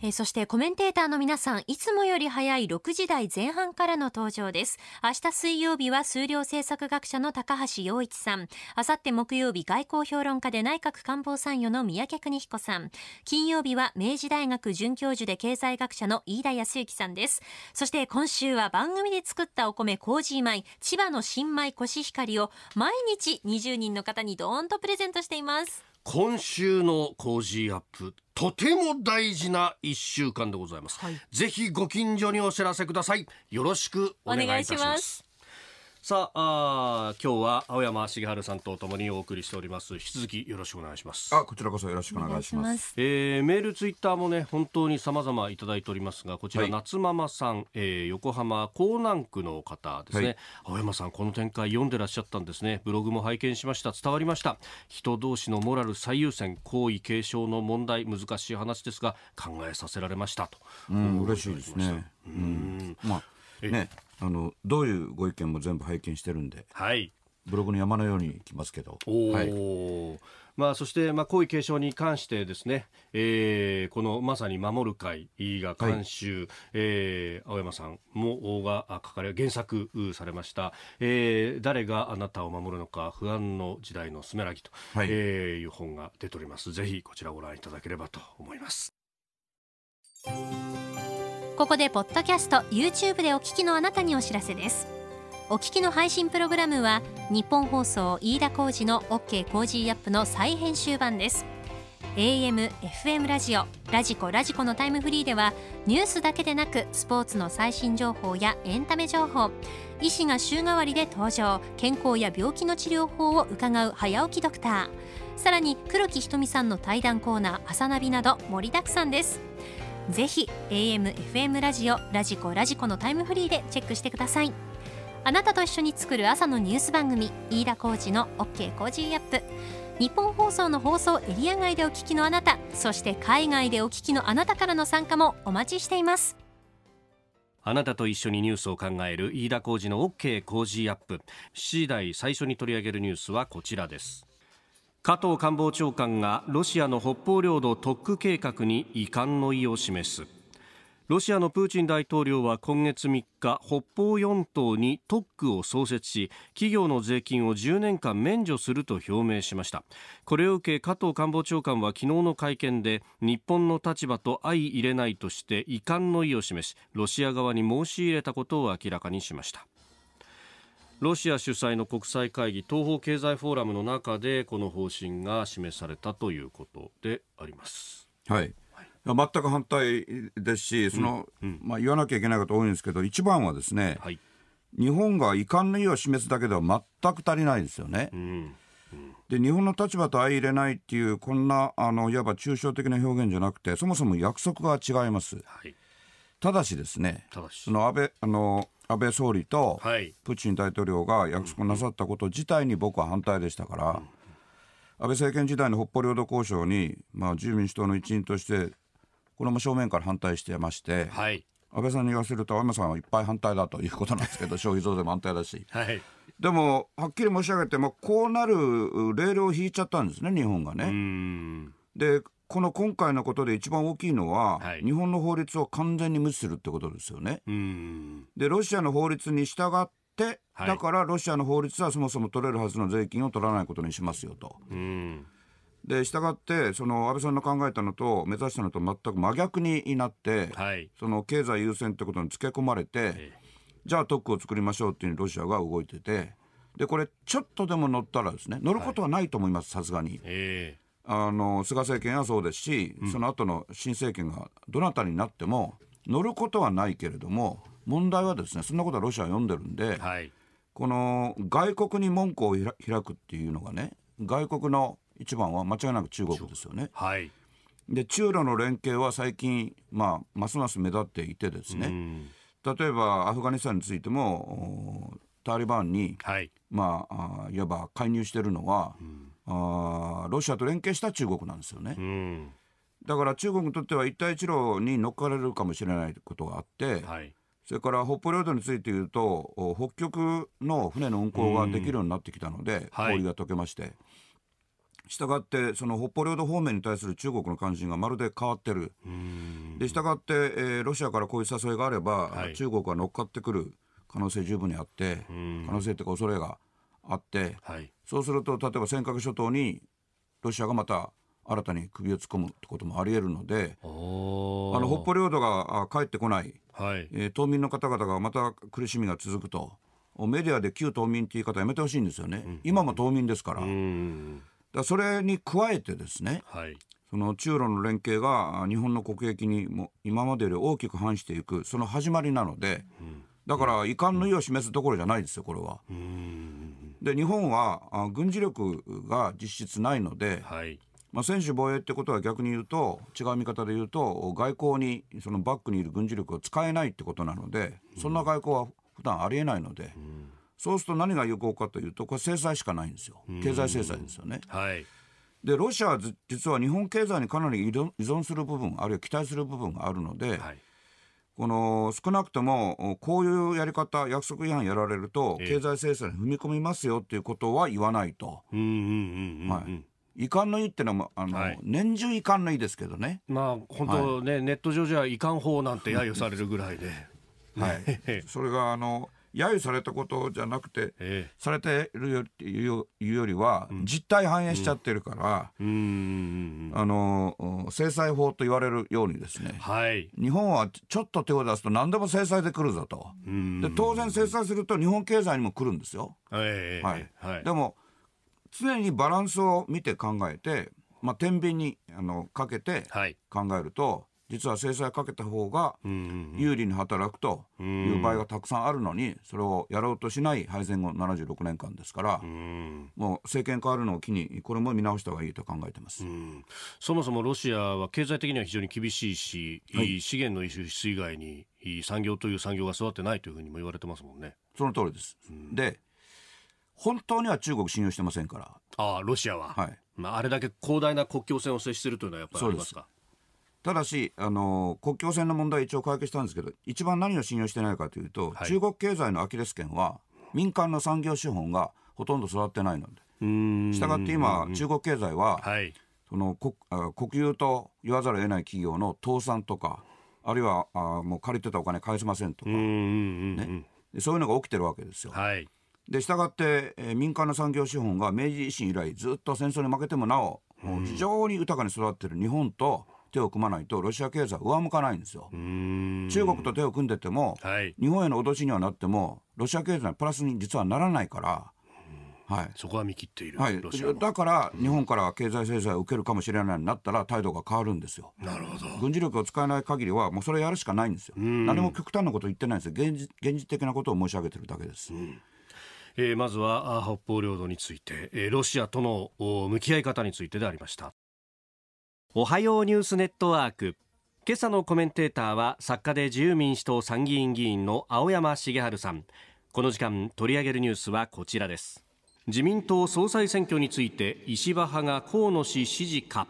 えー、そしてコメンテーターの皆さんいつもより早い6時台前半からの登場です明日水曜日は数量政策学者の高橋洋一さん明後日木曜日外交評論家で内閣官房参与の宮家邦彦さん金曜日は明治大学准教授で経済学者の飯田康之さんですそして今週は番組で作ったお米麹米千葉の新米コシヒカリを毎日20人の方にドーンとプレゼントしています今週の工事アップとても大事な1週間でございます、はい、ぜひご近所にお知らせくださいよろしくお願いいたしますさあ今日は青山茂春さんとともにお送りしております引き続きよろしくお願いしますあこちらこそよろしくお願いしますえー、メールツイッターもね本当に様々いただいておりますがこちら、はい、夏ママさん、えー、横浜港南区の方ですね、はい、青山さんこの展開読んでらっしゃったんですねブログも拝見しました伝わりました人同士のモラル最優先行為継承の問題難しい話ですが考えさせられましたと、うん、嬉しいですねうん、まあね、あのどういうご意見も全部拝見してるんで、はい、ブログの山のように来ますけど。はい、まあ、そして、まあ、皇位継承に関してですね、えー、このまさに守る会が監修、はい、えー、青山さんも、が書かれ、原作されました、えー、誰があなたを守るのか、不安の時代のすめらぎと、はい、えー、いう本が出ております。ぜひ、こちらご覧いただければと思います。ここでポッドキャスト YouTube でお聞きのあなたにお知らせですお聞きの配信プログラムは日本放送飯田浩二の OK コージーアップの再編集版です AM、FM ラジオ、ラジコ、ラジコのタイムフリーではニュースだけでなくスポーツの最新情報やエンタメ情報医師が週替わりで登場健康や病気の治療法を伺う早起きドクターさらに黒木ひとみさんの対談コーナー「朝ナビ」など盛りだくさんですぜひ AM、FM ラジオ、ラジコ、ラジコのタイムフリーでチェックしてくださいあなたと一緒に作る朝のニュース番組飯田浩二の OK コージーアップ日本放送の放送エリア外でお聞きのあなたそして海外でお聞きのあなたからの参加もお待ちしていますあなたと一緒にニュースを考える飯田浩二の OK コージーアップ次時最初に取り上げるニュースはこちらです加藤官房長官がロシアの北方領土特区計画に遺憾の意を示すロシアのプーチン大統領は今月3日北方四島に特区を創設し企業の税金を10年間免除すると表明しましたこれを受け加藤官房長官は昨日の会見で日本の立場と相入れないとして遺憾の意を示しロシア側に申し入れたことを明らかにしましたロシア主催の国際会議東方経済フォーラムの中でこの方針が示されたということであります。はい全く反対ですし、その、うんうん、まあ、言わなきゃいけないこと多いんですけど、一番はですね、はい、日本が遺憾の意を示すだけでは全く足りないですよね。うんで日本の立場と相入れないっていうこんなあのいわば抽象的な表現じゃなくてそもそも約束が違います、はい、ただしですね、その安倍あの安倍総理とプーチン大統領が約束なさったこと自体に僕は反対でしたから、安倍政権時代の北方領土交渉に、まあ、自由民主党の一員として、これも正面から反対してまして、はい、安倍さんに言わせると、青山さんはいっぱい反対だということなんですけど、消費増税も反対だし、はい、でも、はっきり申し上げて、まあ、こうなるレールを引いちゃったんですね、日本がね。でこの今回のことで一番大きいのは、はい、日本の法律を完全に無視するってことですよね。でロシアの法律に従って、はい、だからロシアの法律はそもそも取れるはずの税金を取らないことにしますよと。で従ってその安倍さんの考えたのと目指したのと全く真逆になって、はい、その経済優先ってことにつけ込まれて、えじゃあ特区を作りましょうっていうロシアが動いててでこれちょっとでも乗ったらですね乗ることはないと思いますさすがに。えーあの菅政権はそうですし、その後の新政権がどなたになっても乗ることはないけれども問題はですねそんなことはロシアは読んでるんで、はい、この外国に門戸を開くっていうのがね外国の一番は間違いなく中国ですよね。はい、で中ロの連携は最近、まあ、ますます目立っていてですね例えばアフガニスタンについてもタリバンに、はいまあ、いわば介入してるのは、うんあロシアと連携した中国なんですよね。うんだから中国にとっては一帯一路に乗っかれるかもしれないことがあって、はい、それから北方領土について言うと、北極の船の運航ができるようになってきたので、氷が溶けまして、したがって、その北方領土方面に対する中国の関心がまるで変わってる、でしたがって、えー、ロシアからこういう誘いがあれば、はい、中国は乗っかってくる可能性十分にあって、可能性というか、恐れがあって。はいそうすると例えば尖閣諸島にロシアがまた新たに首を突っ込むってこともありえるのであの北方領土が帰ってこない、はいえー、島民の方々がまた苦しみが続くとメディアで旧島民って言い方やめてほしいんですよね、うん、今も島民ですから。だそれに加えてですね、はい、その中ロの連携が日本の国益にも今までより大きく反していくその始まりなので、うん、だから遺憾の意を示すところじゃないですよこれは。で日本は軍事力が実質ないので、はい、まあ、専守防衛ってことは逆に言うと違う見方で言うと外交にそのバックにいる軍事力を使えないってことなのでそんな外交は普段ありえないので、うん、そうすると何が有効かというとこれ制裁しかないんですよ経済制裁ですよね。はいでロシアは実は日本経済にかなり依存する部分あるいは期待する部分があるので、はい、この少なくともこういうやり方、約束違反やられると、経済制裁に踏み込みますよっていうことは言わないと。遺憾の意っていうのはあの、はい、年中遺憾の意ですけどね。まあ本当ね、はい、ネット上じゃ遺憾法なんて揶揄されるぐらいで。はい、それがあの揶揄されたことじゃなくて、えされてるよっていうよりは、うん、実態反映しちゃってるから、うん、あの制裁法と言われるようにですね、はい、日本はちょっと手を出すと何でも制裁で来るぞと、で当然制裁すると日本経済にも来るんですよ、えー、はい、はい、でも常にバランスを見て考えて、まあ、天秤にあのかけて考えると、はい実は制裁かけた方が有利に働くという場合がたくさんあるのにそれをやろうとしない敗戦後76年間ですからもう政権変わるのを機にこれも見直した方がいいと考えてますそもそもロシアは経済的には非常に厳しいし、はい、資源の輸出以外に産業という産業が育ってないというふうにも言われてますもんね。その通りです、で本当には中国信用してませんからああロシアは、はいまあ、あれだけ広大な国境線を接しているというのはやっぱりありますか。ただし、あの、国境線の問題一応解決したんですけど、一番何を信用してないかというと、はい、中国経済のアキレス腱は、民間の産業資本がほとんど育ってないので。したがって今、中国経済は、はい、その国国有と言わざるを得ない企業の倒産とか、あるいはあもう借りてたお金返せませんとか、ね、そういうのが起きてるわけですよ。はいで、したがって、えー、民間の産業資本が明治維新以来ずっと戦争に負けてもなお、う非常に豊かに育ってる日本と、手を組まないとロシア経済は上向かないんですよ。中国と手を組んでても、はい、日本への脅しにはなってもロシア経済のプラスに実はならないから。はい、そこは見切っている、はい、だから日本から経済制裁を受けるかもしれないようになったら態度が変わるんですよなるほど軍事力を使えない限りはもうそれやるしかないんですよ何も極端なこと言ってないんですよ現実現実的なことを申し上げてるだけです、うんえー、まずは北方領土について、えー、ロシアとの向き合い方についてでありました。おはようニュースネットワーク今朝のコメンテーターは作家で自由民主党参議院議員の青山茂春さんこの時間取り上げるニュースはこちらです自民党総裁選挙について石破派が河野氏支持か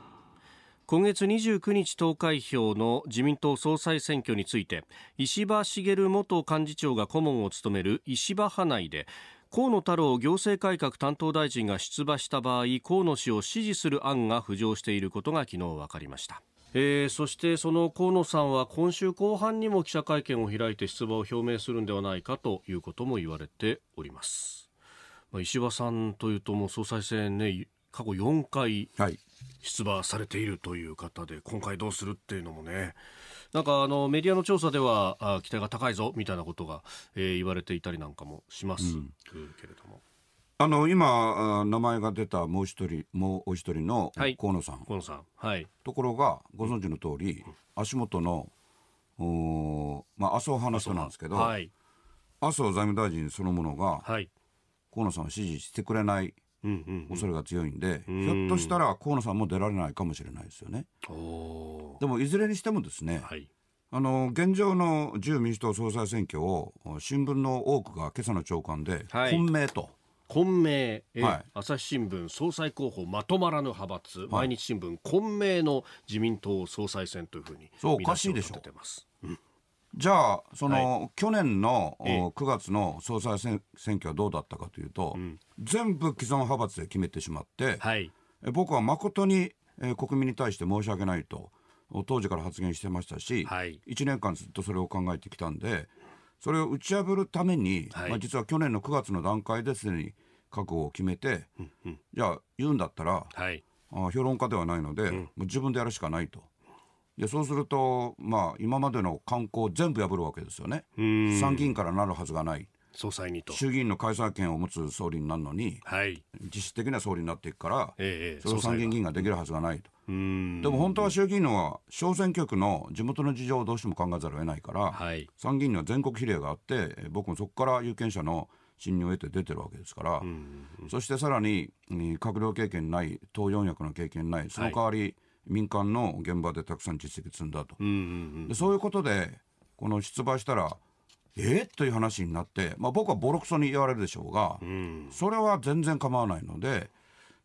今月29日投開票の自民党総裁選挙について石破茂元幹事長が顧問を務める石破派内で河野太郎行政改革担当大臣が出馬した場合河野氏を支持する案が浮上していることが昨日分かりました。えー、そしてその河野さんは今週後半にも記者会見を開いて出馬を表明するのではないかということも言われております、まあ、石破さんというともう総裁選ね過去4回出馬されているという方で今回どうするっていうのもね、なんかあのメディアの調査ではあ期待が高いぞみたいなことが、えー、言われていたりなんかもします、うん、けれども。あの今名前が出たもう一人もうお一人の河野さん、はい、河野さん、はい、ところがご存知の通り、足元のおまあ麻生派の人なんですけど、麻生はい、麻生財務大臣そのものが、はい、河野さんを支持してくれない恐れが強いんで、ひょっとしたら河野さんも出られないかもしれないですよね。でもいずれにしてもですね、はい、あの現状の自由民主党総裁選挙を新聞の多くが今朝の朝刊で、混迷本命と。混迷、はい、朝日新聞総裁候補まとまらぬ派閥、はい、毎日新聞混迷の自民党総裁選というふうにそうおかしいでしょじゃあその、はい、去年の、9月の総裁選挙はどうだったかというと、うん、全部既存派閥で決めてしまって、はい、僕は誠に、えー、国民に対して申し訳ないと当時から発言してましたし、はい、1年間ずっとそれを考えてきたんでそれを打ち破るために、はい、まあ、実は去年の9月の段階ですでに覚悟を決めて、うんうん、じゃあ言うんだったら、はい、あ評論家ではないので、うん、もう自分でやるしかないと。やそうすると、まあ、今までの慣行全部破るわけですよね、参議院からなるはずがない、総裁にと衆議院の解散権を持つ総理になるのに、はい、実質的な総理になっていくから、ええ、それを参議院議員ができるはずがないと。でも本当は衆議院は小選挙区の地元の事情をどうしても考えざるを得ないから、はい、参議院には全国比例があって僕もそこから有権者の信任を得て出てるわけですから、そしてさらに閣僚経験ない党四役の経験ないその代わり、はい民間の現場でたくさん実績積んだと、うんうんうん、でそういうことでこの出馬したらえー、という話になって、まあ、僕はボロクソに言われるでしょうが、うん、それは全然構わないので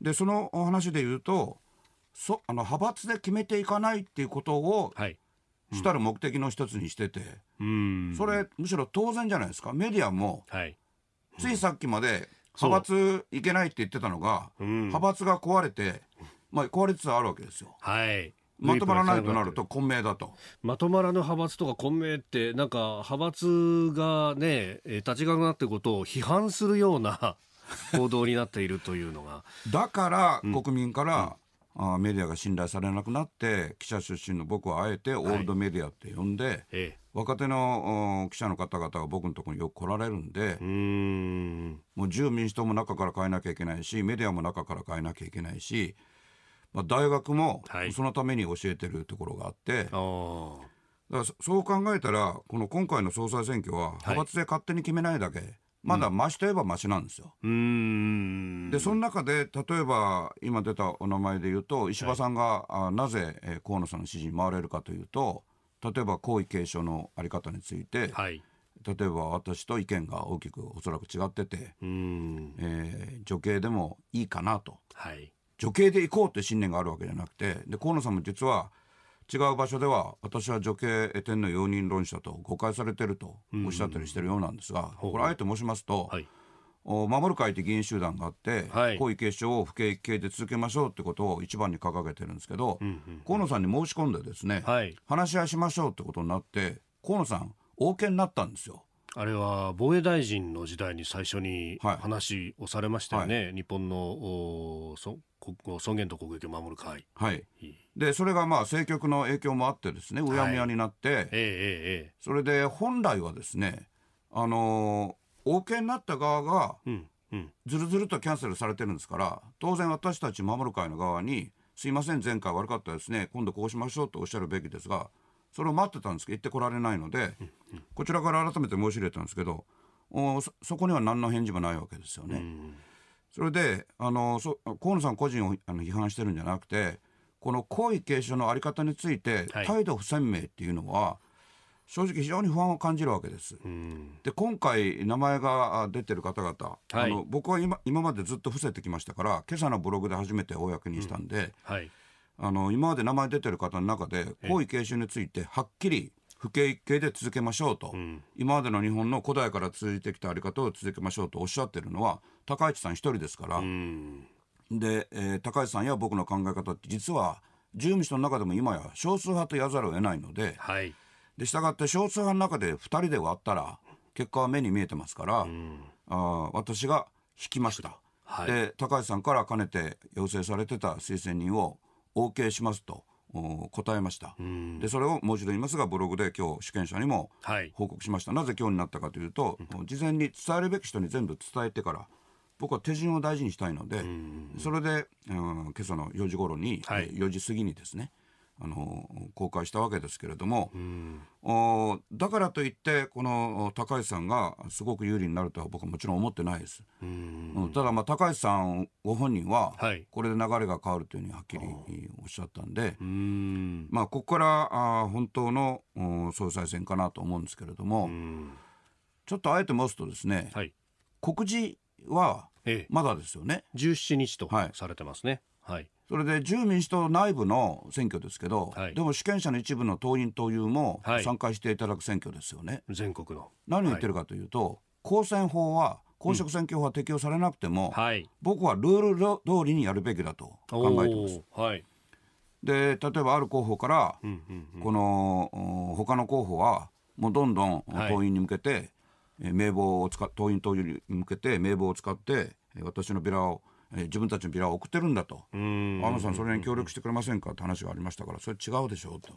でその話で言うとそあの派閥で決めていかないっていうことを、はい主たる目的の一つにしてて、うん、それむしろ当然じゃないですかメディアも、はい、ついさっきまで派閥いけないって言ってたのが、派閥が壊れてまあ、壊れつつあるわけですよ。はいまとまらないとなると混迷だとまとまらぬ派閥とか混迷ってなんか派閥がね立ち上がってことを批判するような 行動になっているというのがだから国民から、うん、あメディアが信頼されなくなって記者出身の僕はあえてオールドメディアって呼んで、はいええ、若手の記者の方々が僕のところによく来られるんでもう自由民主党も中から変えなきゃいけないしメディアも中から変えなきゃいけないしまあ、大学もそのために教えてるところがあって、はい、だからそう考えたらこの今回の総裁選挙は派閥で勝手に決めないだけ、はい、まだましといえばましなんですよ。うん、でその中で例えば今出たお名前で言うと石破さんが、はい、なぜ河野さんの支持に回れるかというと例えば皇位継承のあり方について。はい例えば私と意見が大きくおそらく違ってて、えー、女系でもいいかなと、はい、女系で行こうって信念があるわけじゃなくてで河野さんも実は違う場所では私は女系天皇容認論者と誤解されてるとおっしゃったりしてるようなんですが、うんこれあえて申しますと、はい、守る会って議員集団があって、皇位継承を不敬系で続けましょうってことを一番に掲げてるんですけど、うんうん、河野さんに申し込んでですね、はい、話し合いしましょうってことになって河野さん OK になったんですよ。あれは防衛大臣の時代に最初に話をされましたよね、はい日本の尊厳と国益を守る会。はい、でそれがまあ政局の影響もあってですねうやむやになって、はい、えー、えー、それで本来はですねあのー、OK になった側が、ずるずるとキャンセルされてるんですから当然私たち守る会の側にすいません前回悪かったですね今度こうしましょうとおっしゃるべきですがそれを待ってたんですけど、行ってこられないので、こちらから改めて申し入れたんですけど、おそそこには何の返事もないわけですよね。それで、あのそ河野さん個人をあの批判してるんじゃなくて、この皇位継承の在り方について、態度不鮮明っていうのは、正直非常に不安を感じるわけです。で今回名前が出てる方々、はい、あの僕は今今までずっと伏せてきましたから今朝のブログで初めて公にしたんで、うんはい、あの今まで名前出てる方の中で皇位継承についてはっきり不一気で続けましょうと、うん、今までの日本の古代から続いてきたあり方を続けましょうとおっしゃってるのは高市さん一人ですから、うん、で、えー、高市さんや僕の考え方って実は住民党の中でも今や少数派と言わざるを得ないので、はい、でしたがって少数派の中で2人で割ったら結果は目に見えてますから、うん、あ私が引きました。はい、で高橋さんからかねて要請されてた推薦人を OK しますと答えました、でそれをもう一度言いますがブログで今日主権者にも報告しました、はい、なぜ今日になったかというと、事前に伝えるべき人に全部伝えてから僕は手順を大事にしたいので、それで、うん、今朝の4時頃に、はい、4時過ぎにですねあの公開したわけですけれども、おだからといってこの高橋さんがすごく有利になるとは僕はもちろん思ってないです、ただまあ高橋さんご本人はこれで流れが変わるというふうにはっきりおっしゃったんでまあ、ここからあ本当の総裁選かなと思うんですけれどもちょっとあえて申すとですね、はい、告示はまだですよね、ええ、17日とされてますね。はいそれで自由民主党内部の選挙ですけど、はい、でも主権者の一部の党員・党友も参加していただく選挙ですよね。全国の何を言ってるかというと、はい、公選法は公職選挙法は適用されなくても、うんはい、僕はルール通りにやるべきだと考えてます。で例えばある候補から、うんうんうん、この他の候補はもうどんどん党員に向けて、名簿を使党員党友に向けて名簿を使って私のビラをえ自分たちのビラを送ってるんだと天野さんそれに協力してくれませんかって話がありましたからそれ違うでしょうと、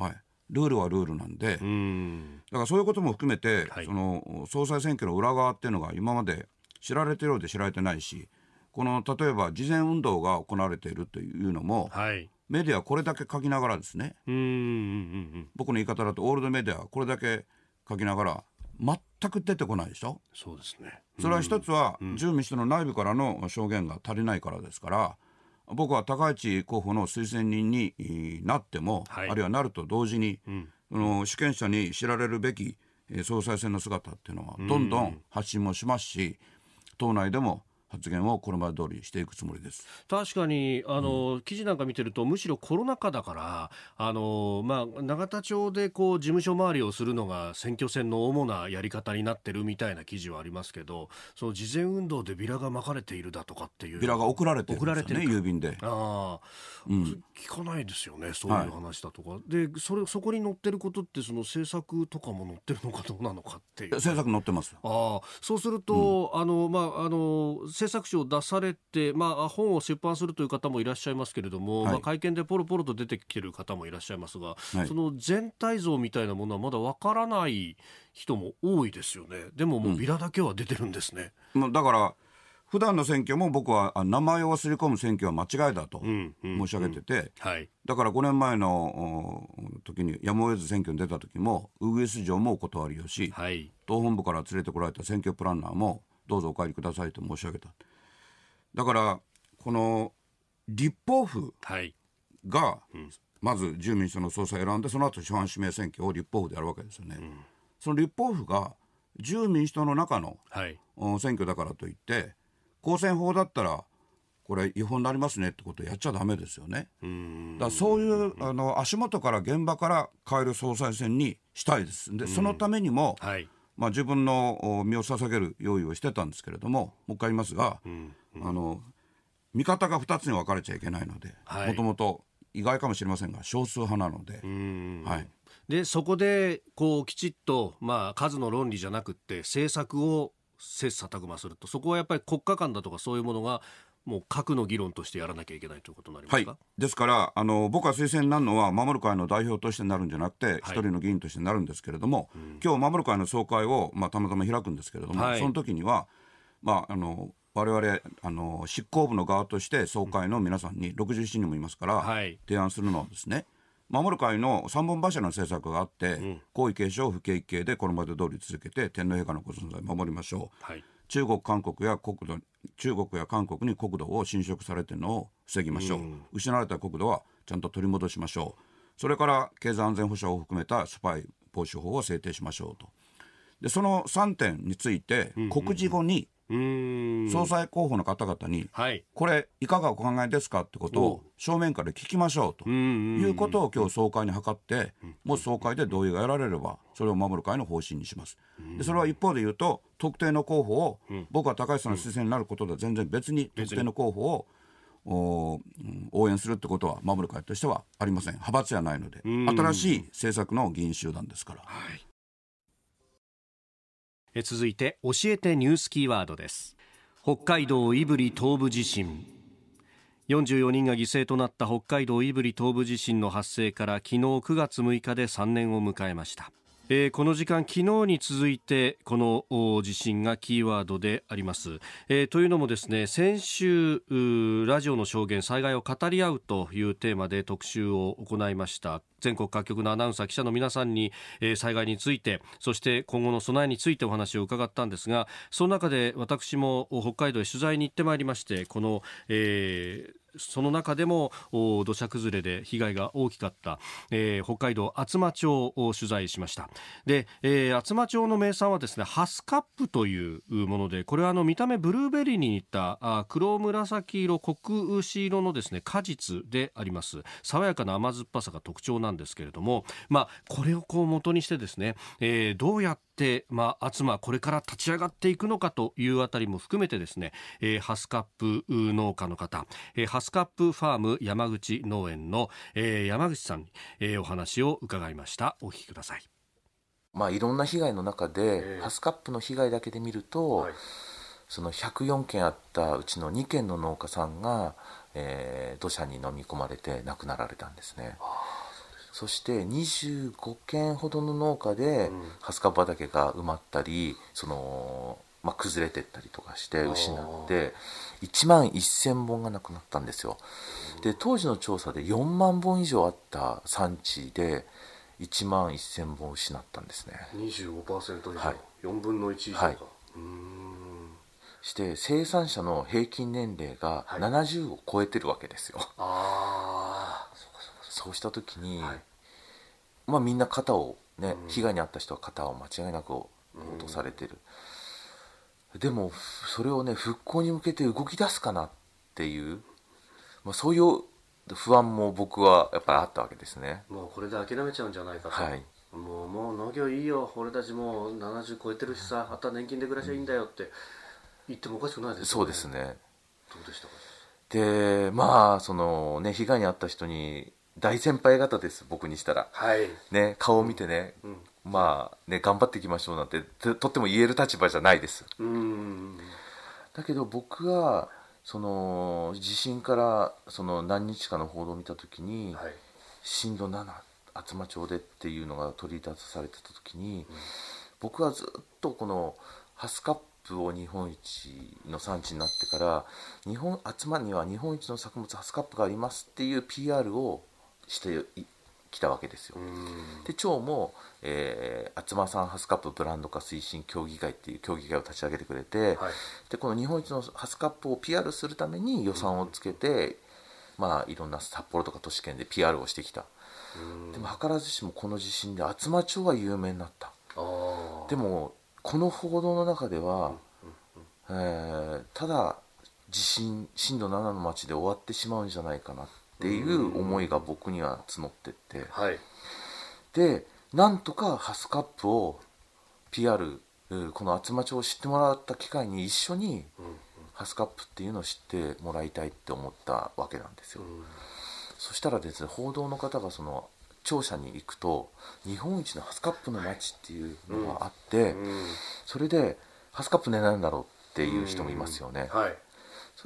はい、ルールはルールなんでだからそういうことも含めて、はい、その総裁選挙の裏側っていうのが今まで知られてるようで知られてないしこの例えば事前運動が行われているというのも、はいメディアこれだけ書きながらですね、僕の言い方だとオールドメディアこれだけ書きながら全く出てこないでしょそうですね、それは一つは、住民しての内部からの証言が足りないからですから、僕は高市候補の推薦人になっても、はい、あるいはなると同時に、うん、の主権者に知られるべき総裁選の姿っていうのはどんどん発信もしますし、党内でも発言をこれまで通りしていくつもりです確かにあの、うん、記事なんか見てるとむしろコロナ禍だからあの、まあ、永田町でこう事務所回りをするのが選挙戦の主なやり方になってるみたいな記事はありますけどその事前運動でビラがまかれているだとかっていうビラが送られてるんですよね郵便であ、うん、聞かないですよねそういう話だとか、はい、でそれそこに載ってることってその政策とかも載ってるのかどうなのかっていう政策載ってますあそうすると、うん、あのまああの政策書を出されて、まあ、本を出版するという方もいらっしゃいますけれども、はい、まあ、会見でポロポロと出てきてる方もいらっしゃいますが、はい、その全体像みたいなものはまだわからない人も多いですよね。でももうビラだけは出てるんですね。うん、だから普段の選挙も僕は名前をすり込む選挙は間違いだと申し上げてて、うんうんうんはい、だから5年前の時にやむを得ず選挙に出た時もウグイス城もお断りをし、はい、党本部から連れてこられた選挙プランナーもどうぞお帰りくださいと申し上げただからこの立法府が、まず自由民主党の総裁選んでその後首班指名選挙を立法府でやるわけですよね、うん、その立法府が自由民主党の中の、選挙だからといって公選法だったらこれ違法になりますねってことをやっちゃだめですよねだそういうあの足元から現場から変える総裁選にしたいですでそのためにも、はい、まあ、自分の身を捧げる用意をしてたんですけれども、もう一回言いますが、うんうん、あの見方が2つに分かれちゃいけないので、もともと意外かもしれませんが、少数派なので。はい、でそこでこうきちっと、まあ、数の論理じゃなくて政策を切磋琢磨するとそこはやっぱり国家間だとかそういうものがもう核の議論としてやらなきゃいけないということになりますか、はい、ですからあの僕は推薦になるのは守る会の代表としてなるんじゃなくて一、はい、人の議員としてなるんですけれども、うん、今日守る会の総会を、まあ、たまたま開くんですけれども、はい、その時には、まあ、あの我々あの執行部の側として総会の皆さんに67人もいますから、提案するのはですね、守る会の三本柱の政策があって、皇位継承不景気でこれまで通り続けて天皇陛下のご存在守りましょう。はい中国韓国や国土中国や韓国に国土を侵食されてるのを防ぎましょう、うん、失われた国土はちゃんと取り戻しましょうそれから経済安全保障を含めたスパイ防止法を制定しましょうとでその3点について、うんうんうん、後に総裁候補の方々に、はい、これ、いかがお考えですかってことを正面から聞きましょうということを今日総会に諮って、もし総会で同意が得られれば、それを守る会の方針にします。でそれは一方で言うと、特定の候補を、僕は高橋さんの推薦になることとは全然別に、特定の候補を応援するってことは、守る会としてはありません、派閥じゃないので、新しい政策の議員集団ですから。はい続いて教えてニュースキーワードです北海道胆振東部地震44人が犠牲となった北海道胆振東部地震の発生から昨日9月6日で3年を迎えましたえー、この時間、昨日に続いてこの地震がキーワードであります。えー、というのもですね先週ラジオの証言災害を語り合うというテーマで特集を行いました。全国各局のアナウンサー記者の皆さんに、えー、災害についてそして今後の備えについてお話を伺ったんですがその中で私も北海道へ取材に行ってまいりましてこの、えーその中でも土砂崩れで被害が大きかった、えー、北海道厚真町を取材しましたで、えー、厚真町の名産はですねハスカップというものでこれはあの見た目ブルーベリーに似たあ黒紫色黒牛色のですね果実であります爽やかな甘酸っぱさが特徴なんですけれども、まあ、これをこう元にしてですね、えー、どうやって、まあ、まこれから立ち上がっていくのかというあたりも含めてですね、えー、ハスカップ農家の方、えー、ハスカップファーム山口農園の、えー、山口さんに、えー、お話を伺いましたお聞きください。まあ、いろんな被害の中で、ハスカップの被害だけで見ると、はい、その104件あったうちの2件の農家さんが、えー、土砂に飲み込まれて亡くなられたんですね。はあそして25軒ほどの農家で蓮カバ畑が埋まったりその、まあ、崩れてったりとかして失って1万1000本がなくなったんですよ。で当時の調査で4万本以上あった産地で1万1000本失ったんですね25%以上、はい、4分の1以上が、はい、して生産者の平均年齢が70を超えてるわけですよ、はいそうした時に、はい、まあみんな肩をね、うん、被害に遭った人は肩を間違いなく落とされてる、うん、でもそれをね復興に向けて動き出すかなっていう、まあ、そういう不安も僕はやっぱりあったわけですねもうこれで諦めちゃうんじゃないかと、はい、もうもう農業いいよ俺たちもう70超えてるしさあとは年金で暮らしゃいいんだよって言ってもおかしくないですよねそうですねどうでしたかでまあそのね被害に遭った人に大先輩方です僕にしたら、はいね、顔を見てね、うん、まあね頑張っていきましょうなんてとっても言える立場じゃないですだけど僕はその地震からその何日かの報道を見た時に、はい、震度7厚真町でっていうのが取り立たされてた時に、うん、僕はずっとこのハスカップを日本一の産地になってから日本厚真には日本一の作物ハスカップがありますっていう PR をしてきたわけですよ。で町も、えー、厚間さんハスカップブランド化推進協議会っていう協議会を立ち上げてくれて、はい、でこの日本一のハスカップを PR するために予算をつけて、まあ、いろんな札幌とか都市圏で PR をしてきた。でも図らずしもこの地震で厚真町は有名になったでもこの報道の中では、えー、ただ地震震度7の町で終わってしまうんじゃないかなっていう思いが僕には募ってって、はい、でなんとかハスカップを PR この厚真町を知ってもらった機会に一緒にハスカップっていうのを知ってもらいたいって思ったわけなんですよ、うん、そしたらですね報道の方がその庁舎に行くと日本一のハスカップの街っていうのがあって、はいうんうん、それでハスカップね何だろうっていう人もいますよね、はい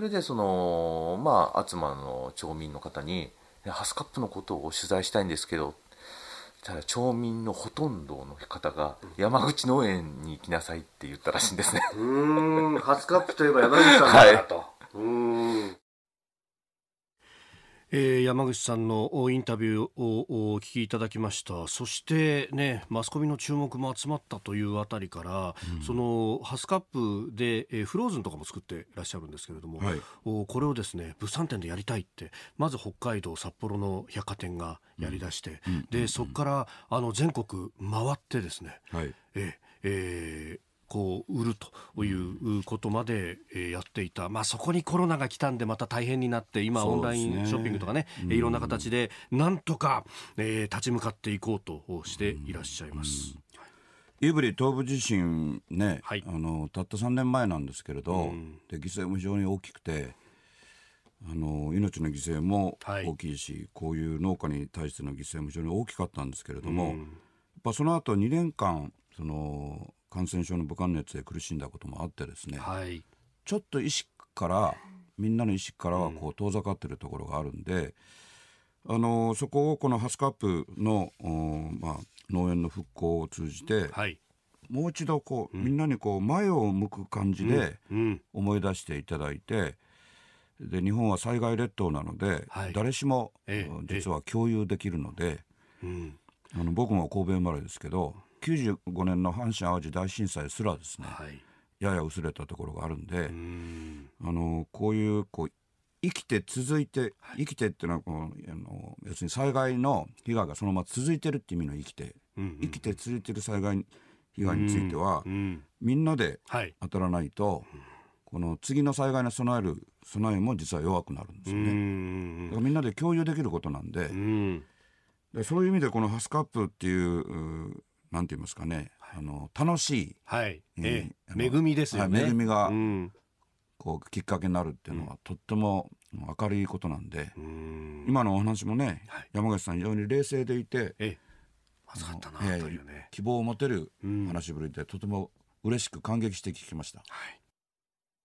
それでそのまあ東の町民の方に「ハスカップのことを取材したいんですけど」たら町民のほとんどの方が山口農園に行きなさいって言ったらしいんですねうんハスカップといえば山口さんだなと、はい、うんえー、山口さんのインタビューをお聞きいただきましたそしてねマスコミの注目も集まったというあたりから、うん、そのハスカップで、えー、フローズンとかも作ってらっしゃるんですけれども、はい、おこれをですね物産展でやりたいってまず北海道札幌の百貨店がやりだして、うん、で、そこからあの全国回ってですね、はい、えーえーこう売るということまでやっていた、まあ、そこにコロナが来たんでまた大変になって今、オンラインショッピングとかね、ねいろんな形でなんとか、え立ち向かっていこうとしていらっしゃいます。イブリ東部地震ね、はい、あのたった3年前なんですけれど、うん、で犠牲も非常に大きくてあの命の犠牲も大きいし、はい、こういう農家に対しての犠牲も非常に大きかったんですけれども、うん、やっぱその後2年間その感染症の武漢熱で苦しんだこともあってですね、はい、ちょっと意識からみんなの意識からはこう遠ざかっているところがあるんで、うん、あのそこをこのハスカップの、まあ、農園の復興を通じて、はい、もう一度こう、うん、みんなにこう前を向く感じで思い出していただいて。で日本は災害列島なので、はい、誰しも、ええ、実は共有できるので、え、あの僕も神戸生まれですけど95年の阪神・淡路大震災すらですね、はい、やや薄れたところがあるんであのこういうこう生きて続いて、生きてっていうのはこのあの要するに災害の被害がそのまま続いてるっていう意味の生きて、うんうん、生きて続いてる災害被害については、んみんなで当たらないと、はい、この次の災害に備える備えも実は弱くなるんですよね。だからみんなで共有できることなんでん、でそういう意味でこのハスカップっていうなんて言いますかね、あの、楽しい。はい。えー、恵みですよね。恵みが、うん、こう、きっかけになるっていうのは、とっても明るいことなんで、ん、今のお話もね、はい、山口さん非常に冷静でいて、えまずかったな、というね、えー、希望を持てる話ぶりで、とても嬉しく感激して聞きました。はい。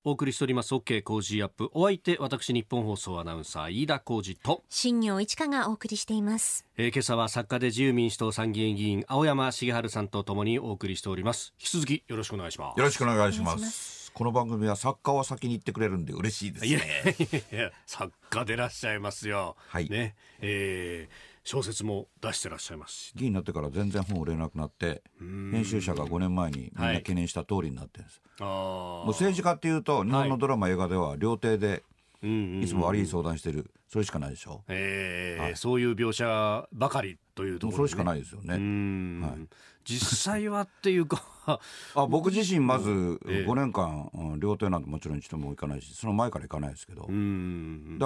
お送りしております OK 工事アップお相手私日本放送アナウンサー飯田浩二と新業一華がお送りしています、えー、今朝は作家で自由民主党参議院議員青山茂春さんとともにお送りしております引き続きよろしくお願いしますよろしくお願いしますこの番組は作家は先に言ってくれるんで嬉しいですねいやいやいや作家でらっしゃいますよはいねえー小説も出してらっしゃいますし議員になってから全然本売れなくなって編集者が5年前にみんな懸念した通りになってるんです、はい、もう政治家っていうと日本のドラマ、映画では料亭でいつも悪い相談してるそれしかないでしょ、えー、はい、そういう描写ばかりというところ、ね、それしかないですよね、はい、実際はっていうか あ僕自身まず5年間、ええ、料亭なんてもちろん一度も行かないしその前から行かないですけどだ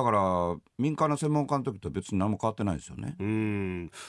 から民間の専門家の時と別に何も変わってないですよね、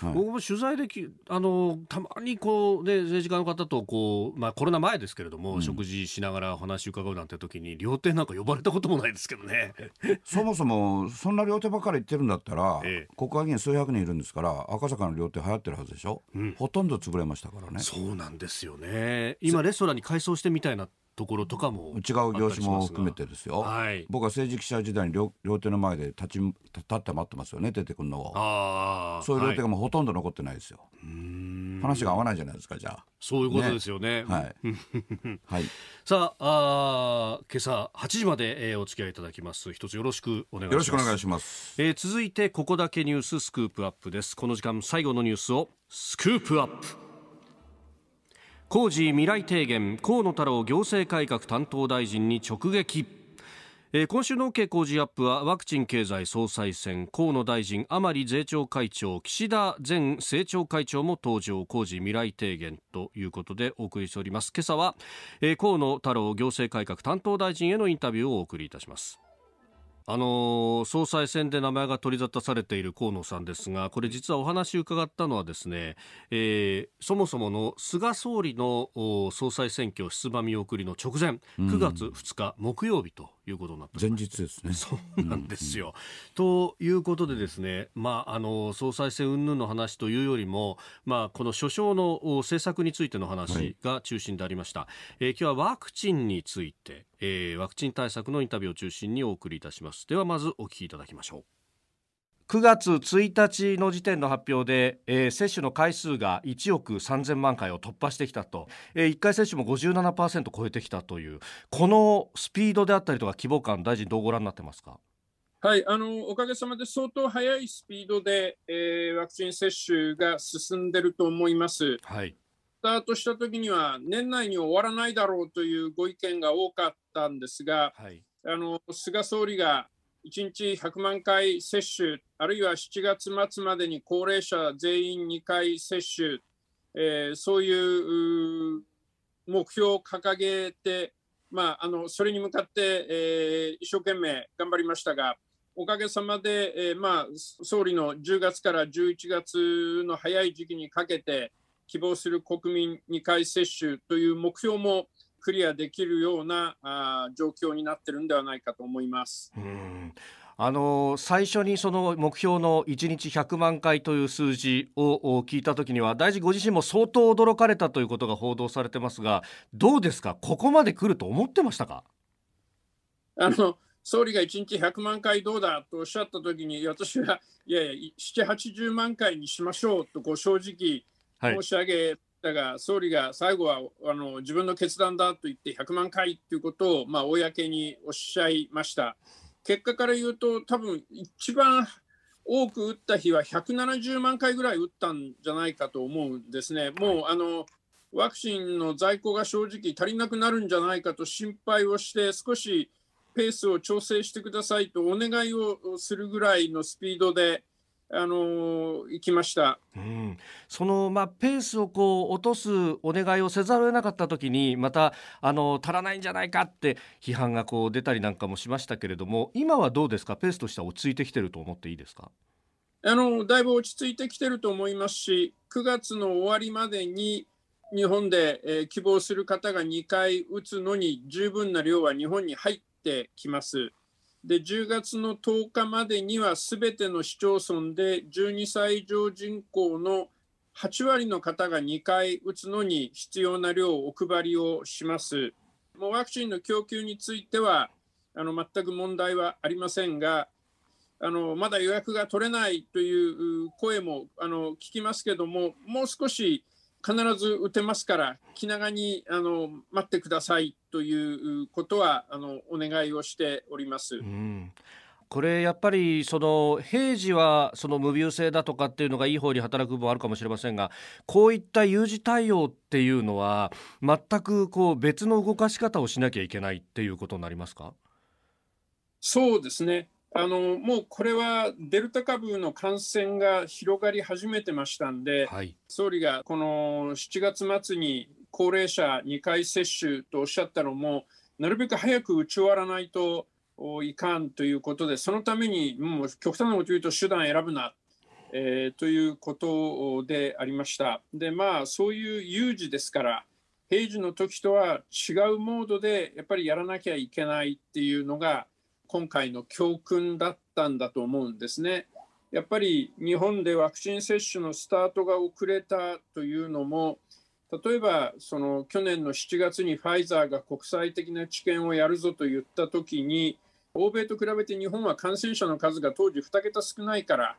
はい、僕も取材できあのたまにこう、ね、政治家の方とこう、まあ、コロナ前ですけれども、うん、食事しながら話伺うなんて時に料亭なんか呼ばれたこともないですけどね そもそもそんな料亭ばっかり行ってるんだったら、ええ、国会議員数百人いるんですから赤坂の料亭流行ってるはずでしょ、うん、ほとんど潰れましたからねそうなんですよね今レストランに改装してみたいなところとかも違う業種も含めてですよ、はい、僕は政治記者時代に料亭の前で立ち立って待ってますよね出てくるのをそういう料亭がもうほとんど残ってないですよ、はい話が合わないじゃないですか、じゃあ。そういうことですよね。ねはい。はい、さああ、今朝8時まで、えー、お付き合いいただきます。一つよろしくお願いします。よろしくお願いします。えー、続いて、ここだけニューススクープアップです。この時間、最後のニュースをスクープアップ。工事未来提言、河野太郎行政改革担当大臣に直撃。えー、今週の OK 工事アップはワクチン経済総裁選河野大臣甘利税調会長岸田前政調会長も登場工事未来提言ということでお送りしております今朝は、えー、河野太郎行政改革担当大臣へのインタビューをお送りいたしますあの総裁選で名前が取り沙汰されている河野さんですが、これ実はお話伺ったのはですね、えー、そもそもの菅総理の総裁選挙出馬見送りの直前、9月2日木曜日ということになって前日ですね。そうなんですよ。うんうん、ということでですね、まあ、あの、総裁選云々の話というよりも、まあ、この首相の政策についての話が中心でありました。はい、え今日はワクチンについて、えー、ワクチン対策のインタビューを中心にお送りいたします。では、まずお聞きいただきましょう。9月1日の時点の発表で、えー、接種の回数が1億3000万回を突破してきたと、えー、1回接種も57%超えてきたというこのスピードであったりとか規模感大臣どうご覧になってますかはい、あのおかげさまで相当早いスピードで、えー、ワクチン接種が進んでると思います。はい、スタートした時には年内に終わらないだろうというご意見が多かったんですが、はい、あの菅総理が1日100万回接種、あるいは7月末までに高齢者全員2回接種、えー、そういう目標を掲げて、まあ、あのそれに向かって、えー、一生懸命頑張りましたが、おかげさまで、えー、まあ、総理の10月から11月の早い時期にかけて、希望する国民2回接種という目標も、クリアできるようなあ状況になってるんではないかと思います。うんあの最初にその目標の1日100万回という数字を聞いたときには大臣ご自身も相当驚かれたということが報道されてますがどうですかここまで来ると思ってましたかあの総理が1日100万回どうだとおっしゃったときに私はいやいや780万回にしましょうとこう正直申し上げだが総理が最後はあの自分の決断だと言って100万回ということを、まあ、公におっしゃいました。結果から言うと、多分一番多く打った日は170万回ぐらい打ったんじゃないかと思うんですね。もうあのワクチンの在庫が正直足りなくなるんじゃないかと心配をして、少しペースを調整してくださいとお願いをするぐらいのスピードで、あの行きました、うん、その、まあ、ペースをこう落とすお願いをせざるを得なかった時にまたあの足らないんじゃないかって批判がこう出たりなんかもしましたけれども今はどうですかペースとしては落ち着いてきてると思っていいですかあのだいぶ落ち着いてきてると思いますし9月の終わりまでに日本で、えー、希望する方が2回打つのに十分な量は日本に入ってきます。で10月の10日までにはすべての市町村で12歳以上人口の8割の方が2回打つのに必要な量をお配りをします。もうワクチンの供給についてはあの全く問題はありませんがあのまだ予約が取れないという声もあの聞きますけどももう少し必ず打てますから気長にあの待ってくださいということはあのお願いをしております。うんこれやっぱりその平時はその無病性だとかっていうのがいい方に働く部分あるかもしれませんがこういった有事対応っていうのは全くこう別の動かし方をしなきゃいけないっていうことになりますかそうですねあのもうこれはデルタ株の感染が広がり始めてましたんで、はい、総理がこの7月末に高齢者2回接種とおっしゃったのも、なるべく早く打ち終わらないといかんということで、そのためにもう極端なこと言うと、手段選ぶな、えー、ということでありました。で、まあ、そういう有事ですから、平時の時とは違うモードでやっぱりやらなきゃいけないっていうのが、今回の教訓だったんだと思うんですね。やっぱり日本でワクチン接種のスタートが遅れたというのも、例えばその去年の7月にファイザーが国際的な治験をやるぞと言ったときに、欧米と比べて日本は感染者の数が当時2桁少ないから、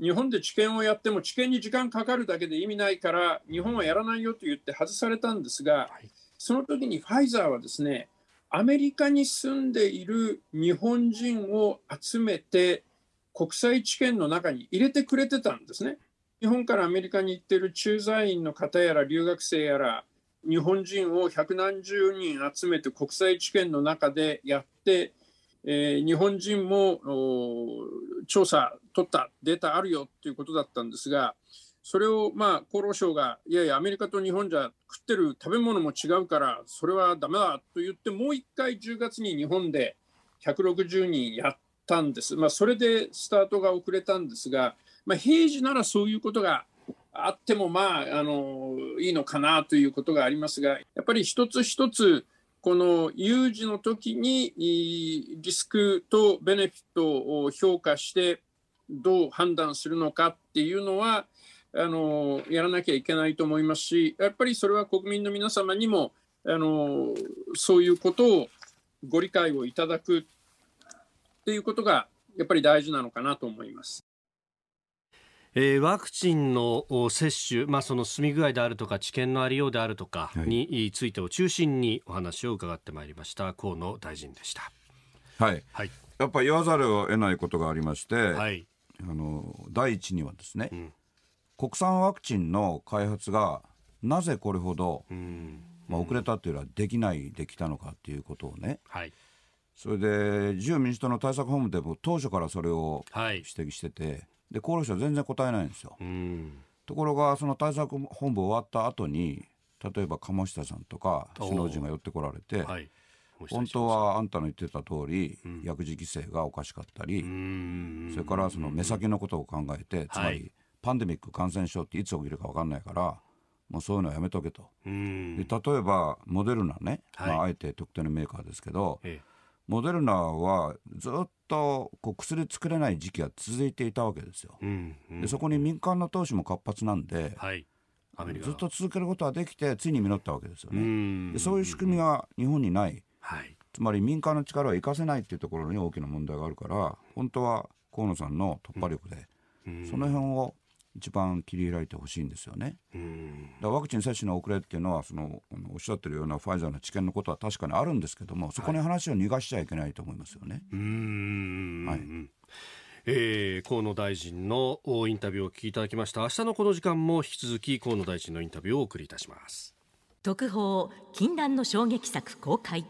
日本で治験をやっても治験に時間かかるだけで意味ないから、日本はやらないよと言って外されたんですが、その時にファイザーはですね、アメリカに住んでいる日本人を集めて国際知見の中に入れてくれてたんですね。日本からアメリカに行ってる駐在員の方やら留学生やら日本人を百何十人集めて国際知見の中でやって、えー、日本人も調査取ったデータあるよっていうことだったんですがそれをまあ厚労省がいやいやアメリカと日本じゃ食ってる食べ物も違うからそれはダメだと言ってもう1回10月に日本で160人やったんです、まあ、それでスタートが遅れたんですが、まあ、平時ならそういうことがあってもまああのいいのかなということがありますがやっぱり一つ一つこの有事の時にリスクとベネフィットを評価してどう判断するのかっていうのはあのやらなきゃいけないと思いますし、やっぱりそれは国民の皆様にもあのそういうことをご理解をいただくっていうことがやっぱり大事なのかなと思います。えー、ワクチンの接種、まあ、その進み具合であるとか治験のありようであるとかについてを中心にお話を伺ってまいりました河野大臣でした、はい、はい、やっぱり言わざるを得ないことがありまして、はい、あの第一にはですね、うん国産ワクチンの開発がなぜこれほど、まあ、遅れたというのはできないできたのかということをね、はい、それで自由民主党の対策本部でも当初からそれを指摘してて、はい、で厚労省は全然答えないんですよ。ところがその対策本部終わった後に例えば鴨下さんとか首脳陣が寄ってこられて、はい、本当はあんたの言ってた通り、うん、薬事規制がおかしかったりそれからその目先のことを考えてつまり、パンデミック感染症っていつ起きるか分かんないからもうそういうのはやめとけとで例えばモデルナね、はい、まあ、あえて特定のメーカーですけど、ええ、モデルナはずっとこう薬作れない時期が続いていたわけですよ、うんうん、でそこに民間の投資も活発なんで、はい、ずっと続けることはできてついに実ったわけですよねでそういう仕組みが日本にない、はい、つまり民間の力は生かせないっていうところに大きな問題があるから本当は河野さんの突破力で、その辺を一番切り開いてほしいんですよね。だワクチン接種の遅れっていうのはそのおっしゃってるようなファイザーの治験のことは確かにあるんですけどもそこに話を逃がしちゃいけないと思いますよね。はい、えー、河野大臣のインタビューをお聞きいただきました明日のこの時間も引き続き河野大臣のインタビューをお送りいたします特報禁断の衝撃作公開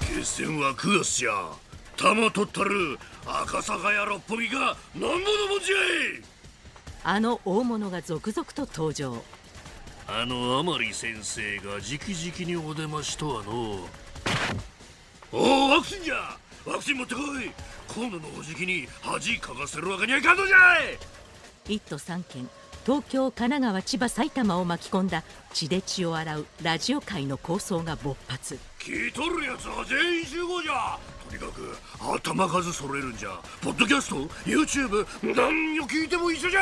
決戦は9月じゃ玉取ったる赤坂屋六本木が何のもじゃいあの大物が続々と登場あの甘利先生が直々にお出ましとはのおおワクチンじゃワクチン持ってこい今度のおじきに恥かかせるわけにはいかんのじゃい一都三県東京神奈川千葉埼玉を巻き込んだ血で血を洗うラジオ界の構想が勃発聞いとるやつは全員集合じゃとにかく頭数揃えるんじゃポッドキャスト YouTube 何を聞いても一緒じゃ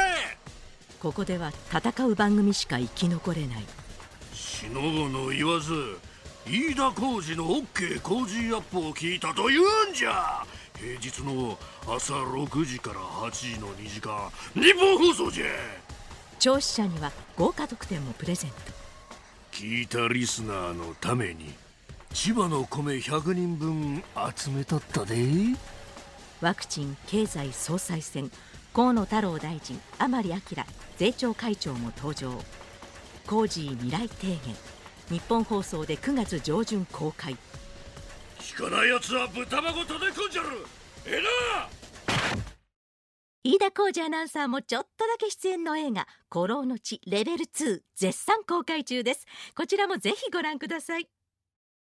ここでは戦う番組しか生き残れないしのぶの言わず飯田浩二の OK 工事アップを聞いたというんじゃ平日の朝6時から8時の2時間日本放送じゃ聴取者には豪華特典もプレゼント聞いたリスナーのために千葉の米100人分集めとったでワクチン経済総裁選河野太郎大臣甘利明税調会長も登場コージー未来提言日本放送で9月上旬公開聞かない奴は豚まごたきこんじゃるえな飯田浩二アナウンサーもちょっとだけ出演の映画「古老の地レベル2」絶賛公開中ですこちらもぜひご覧ください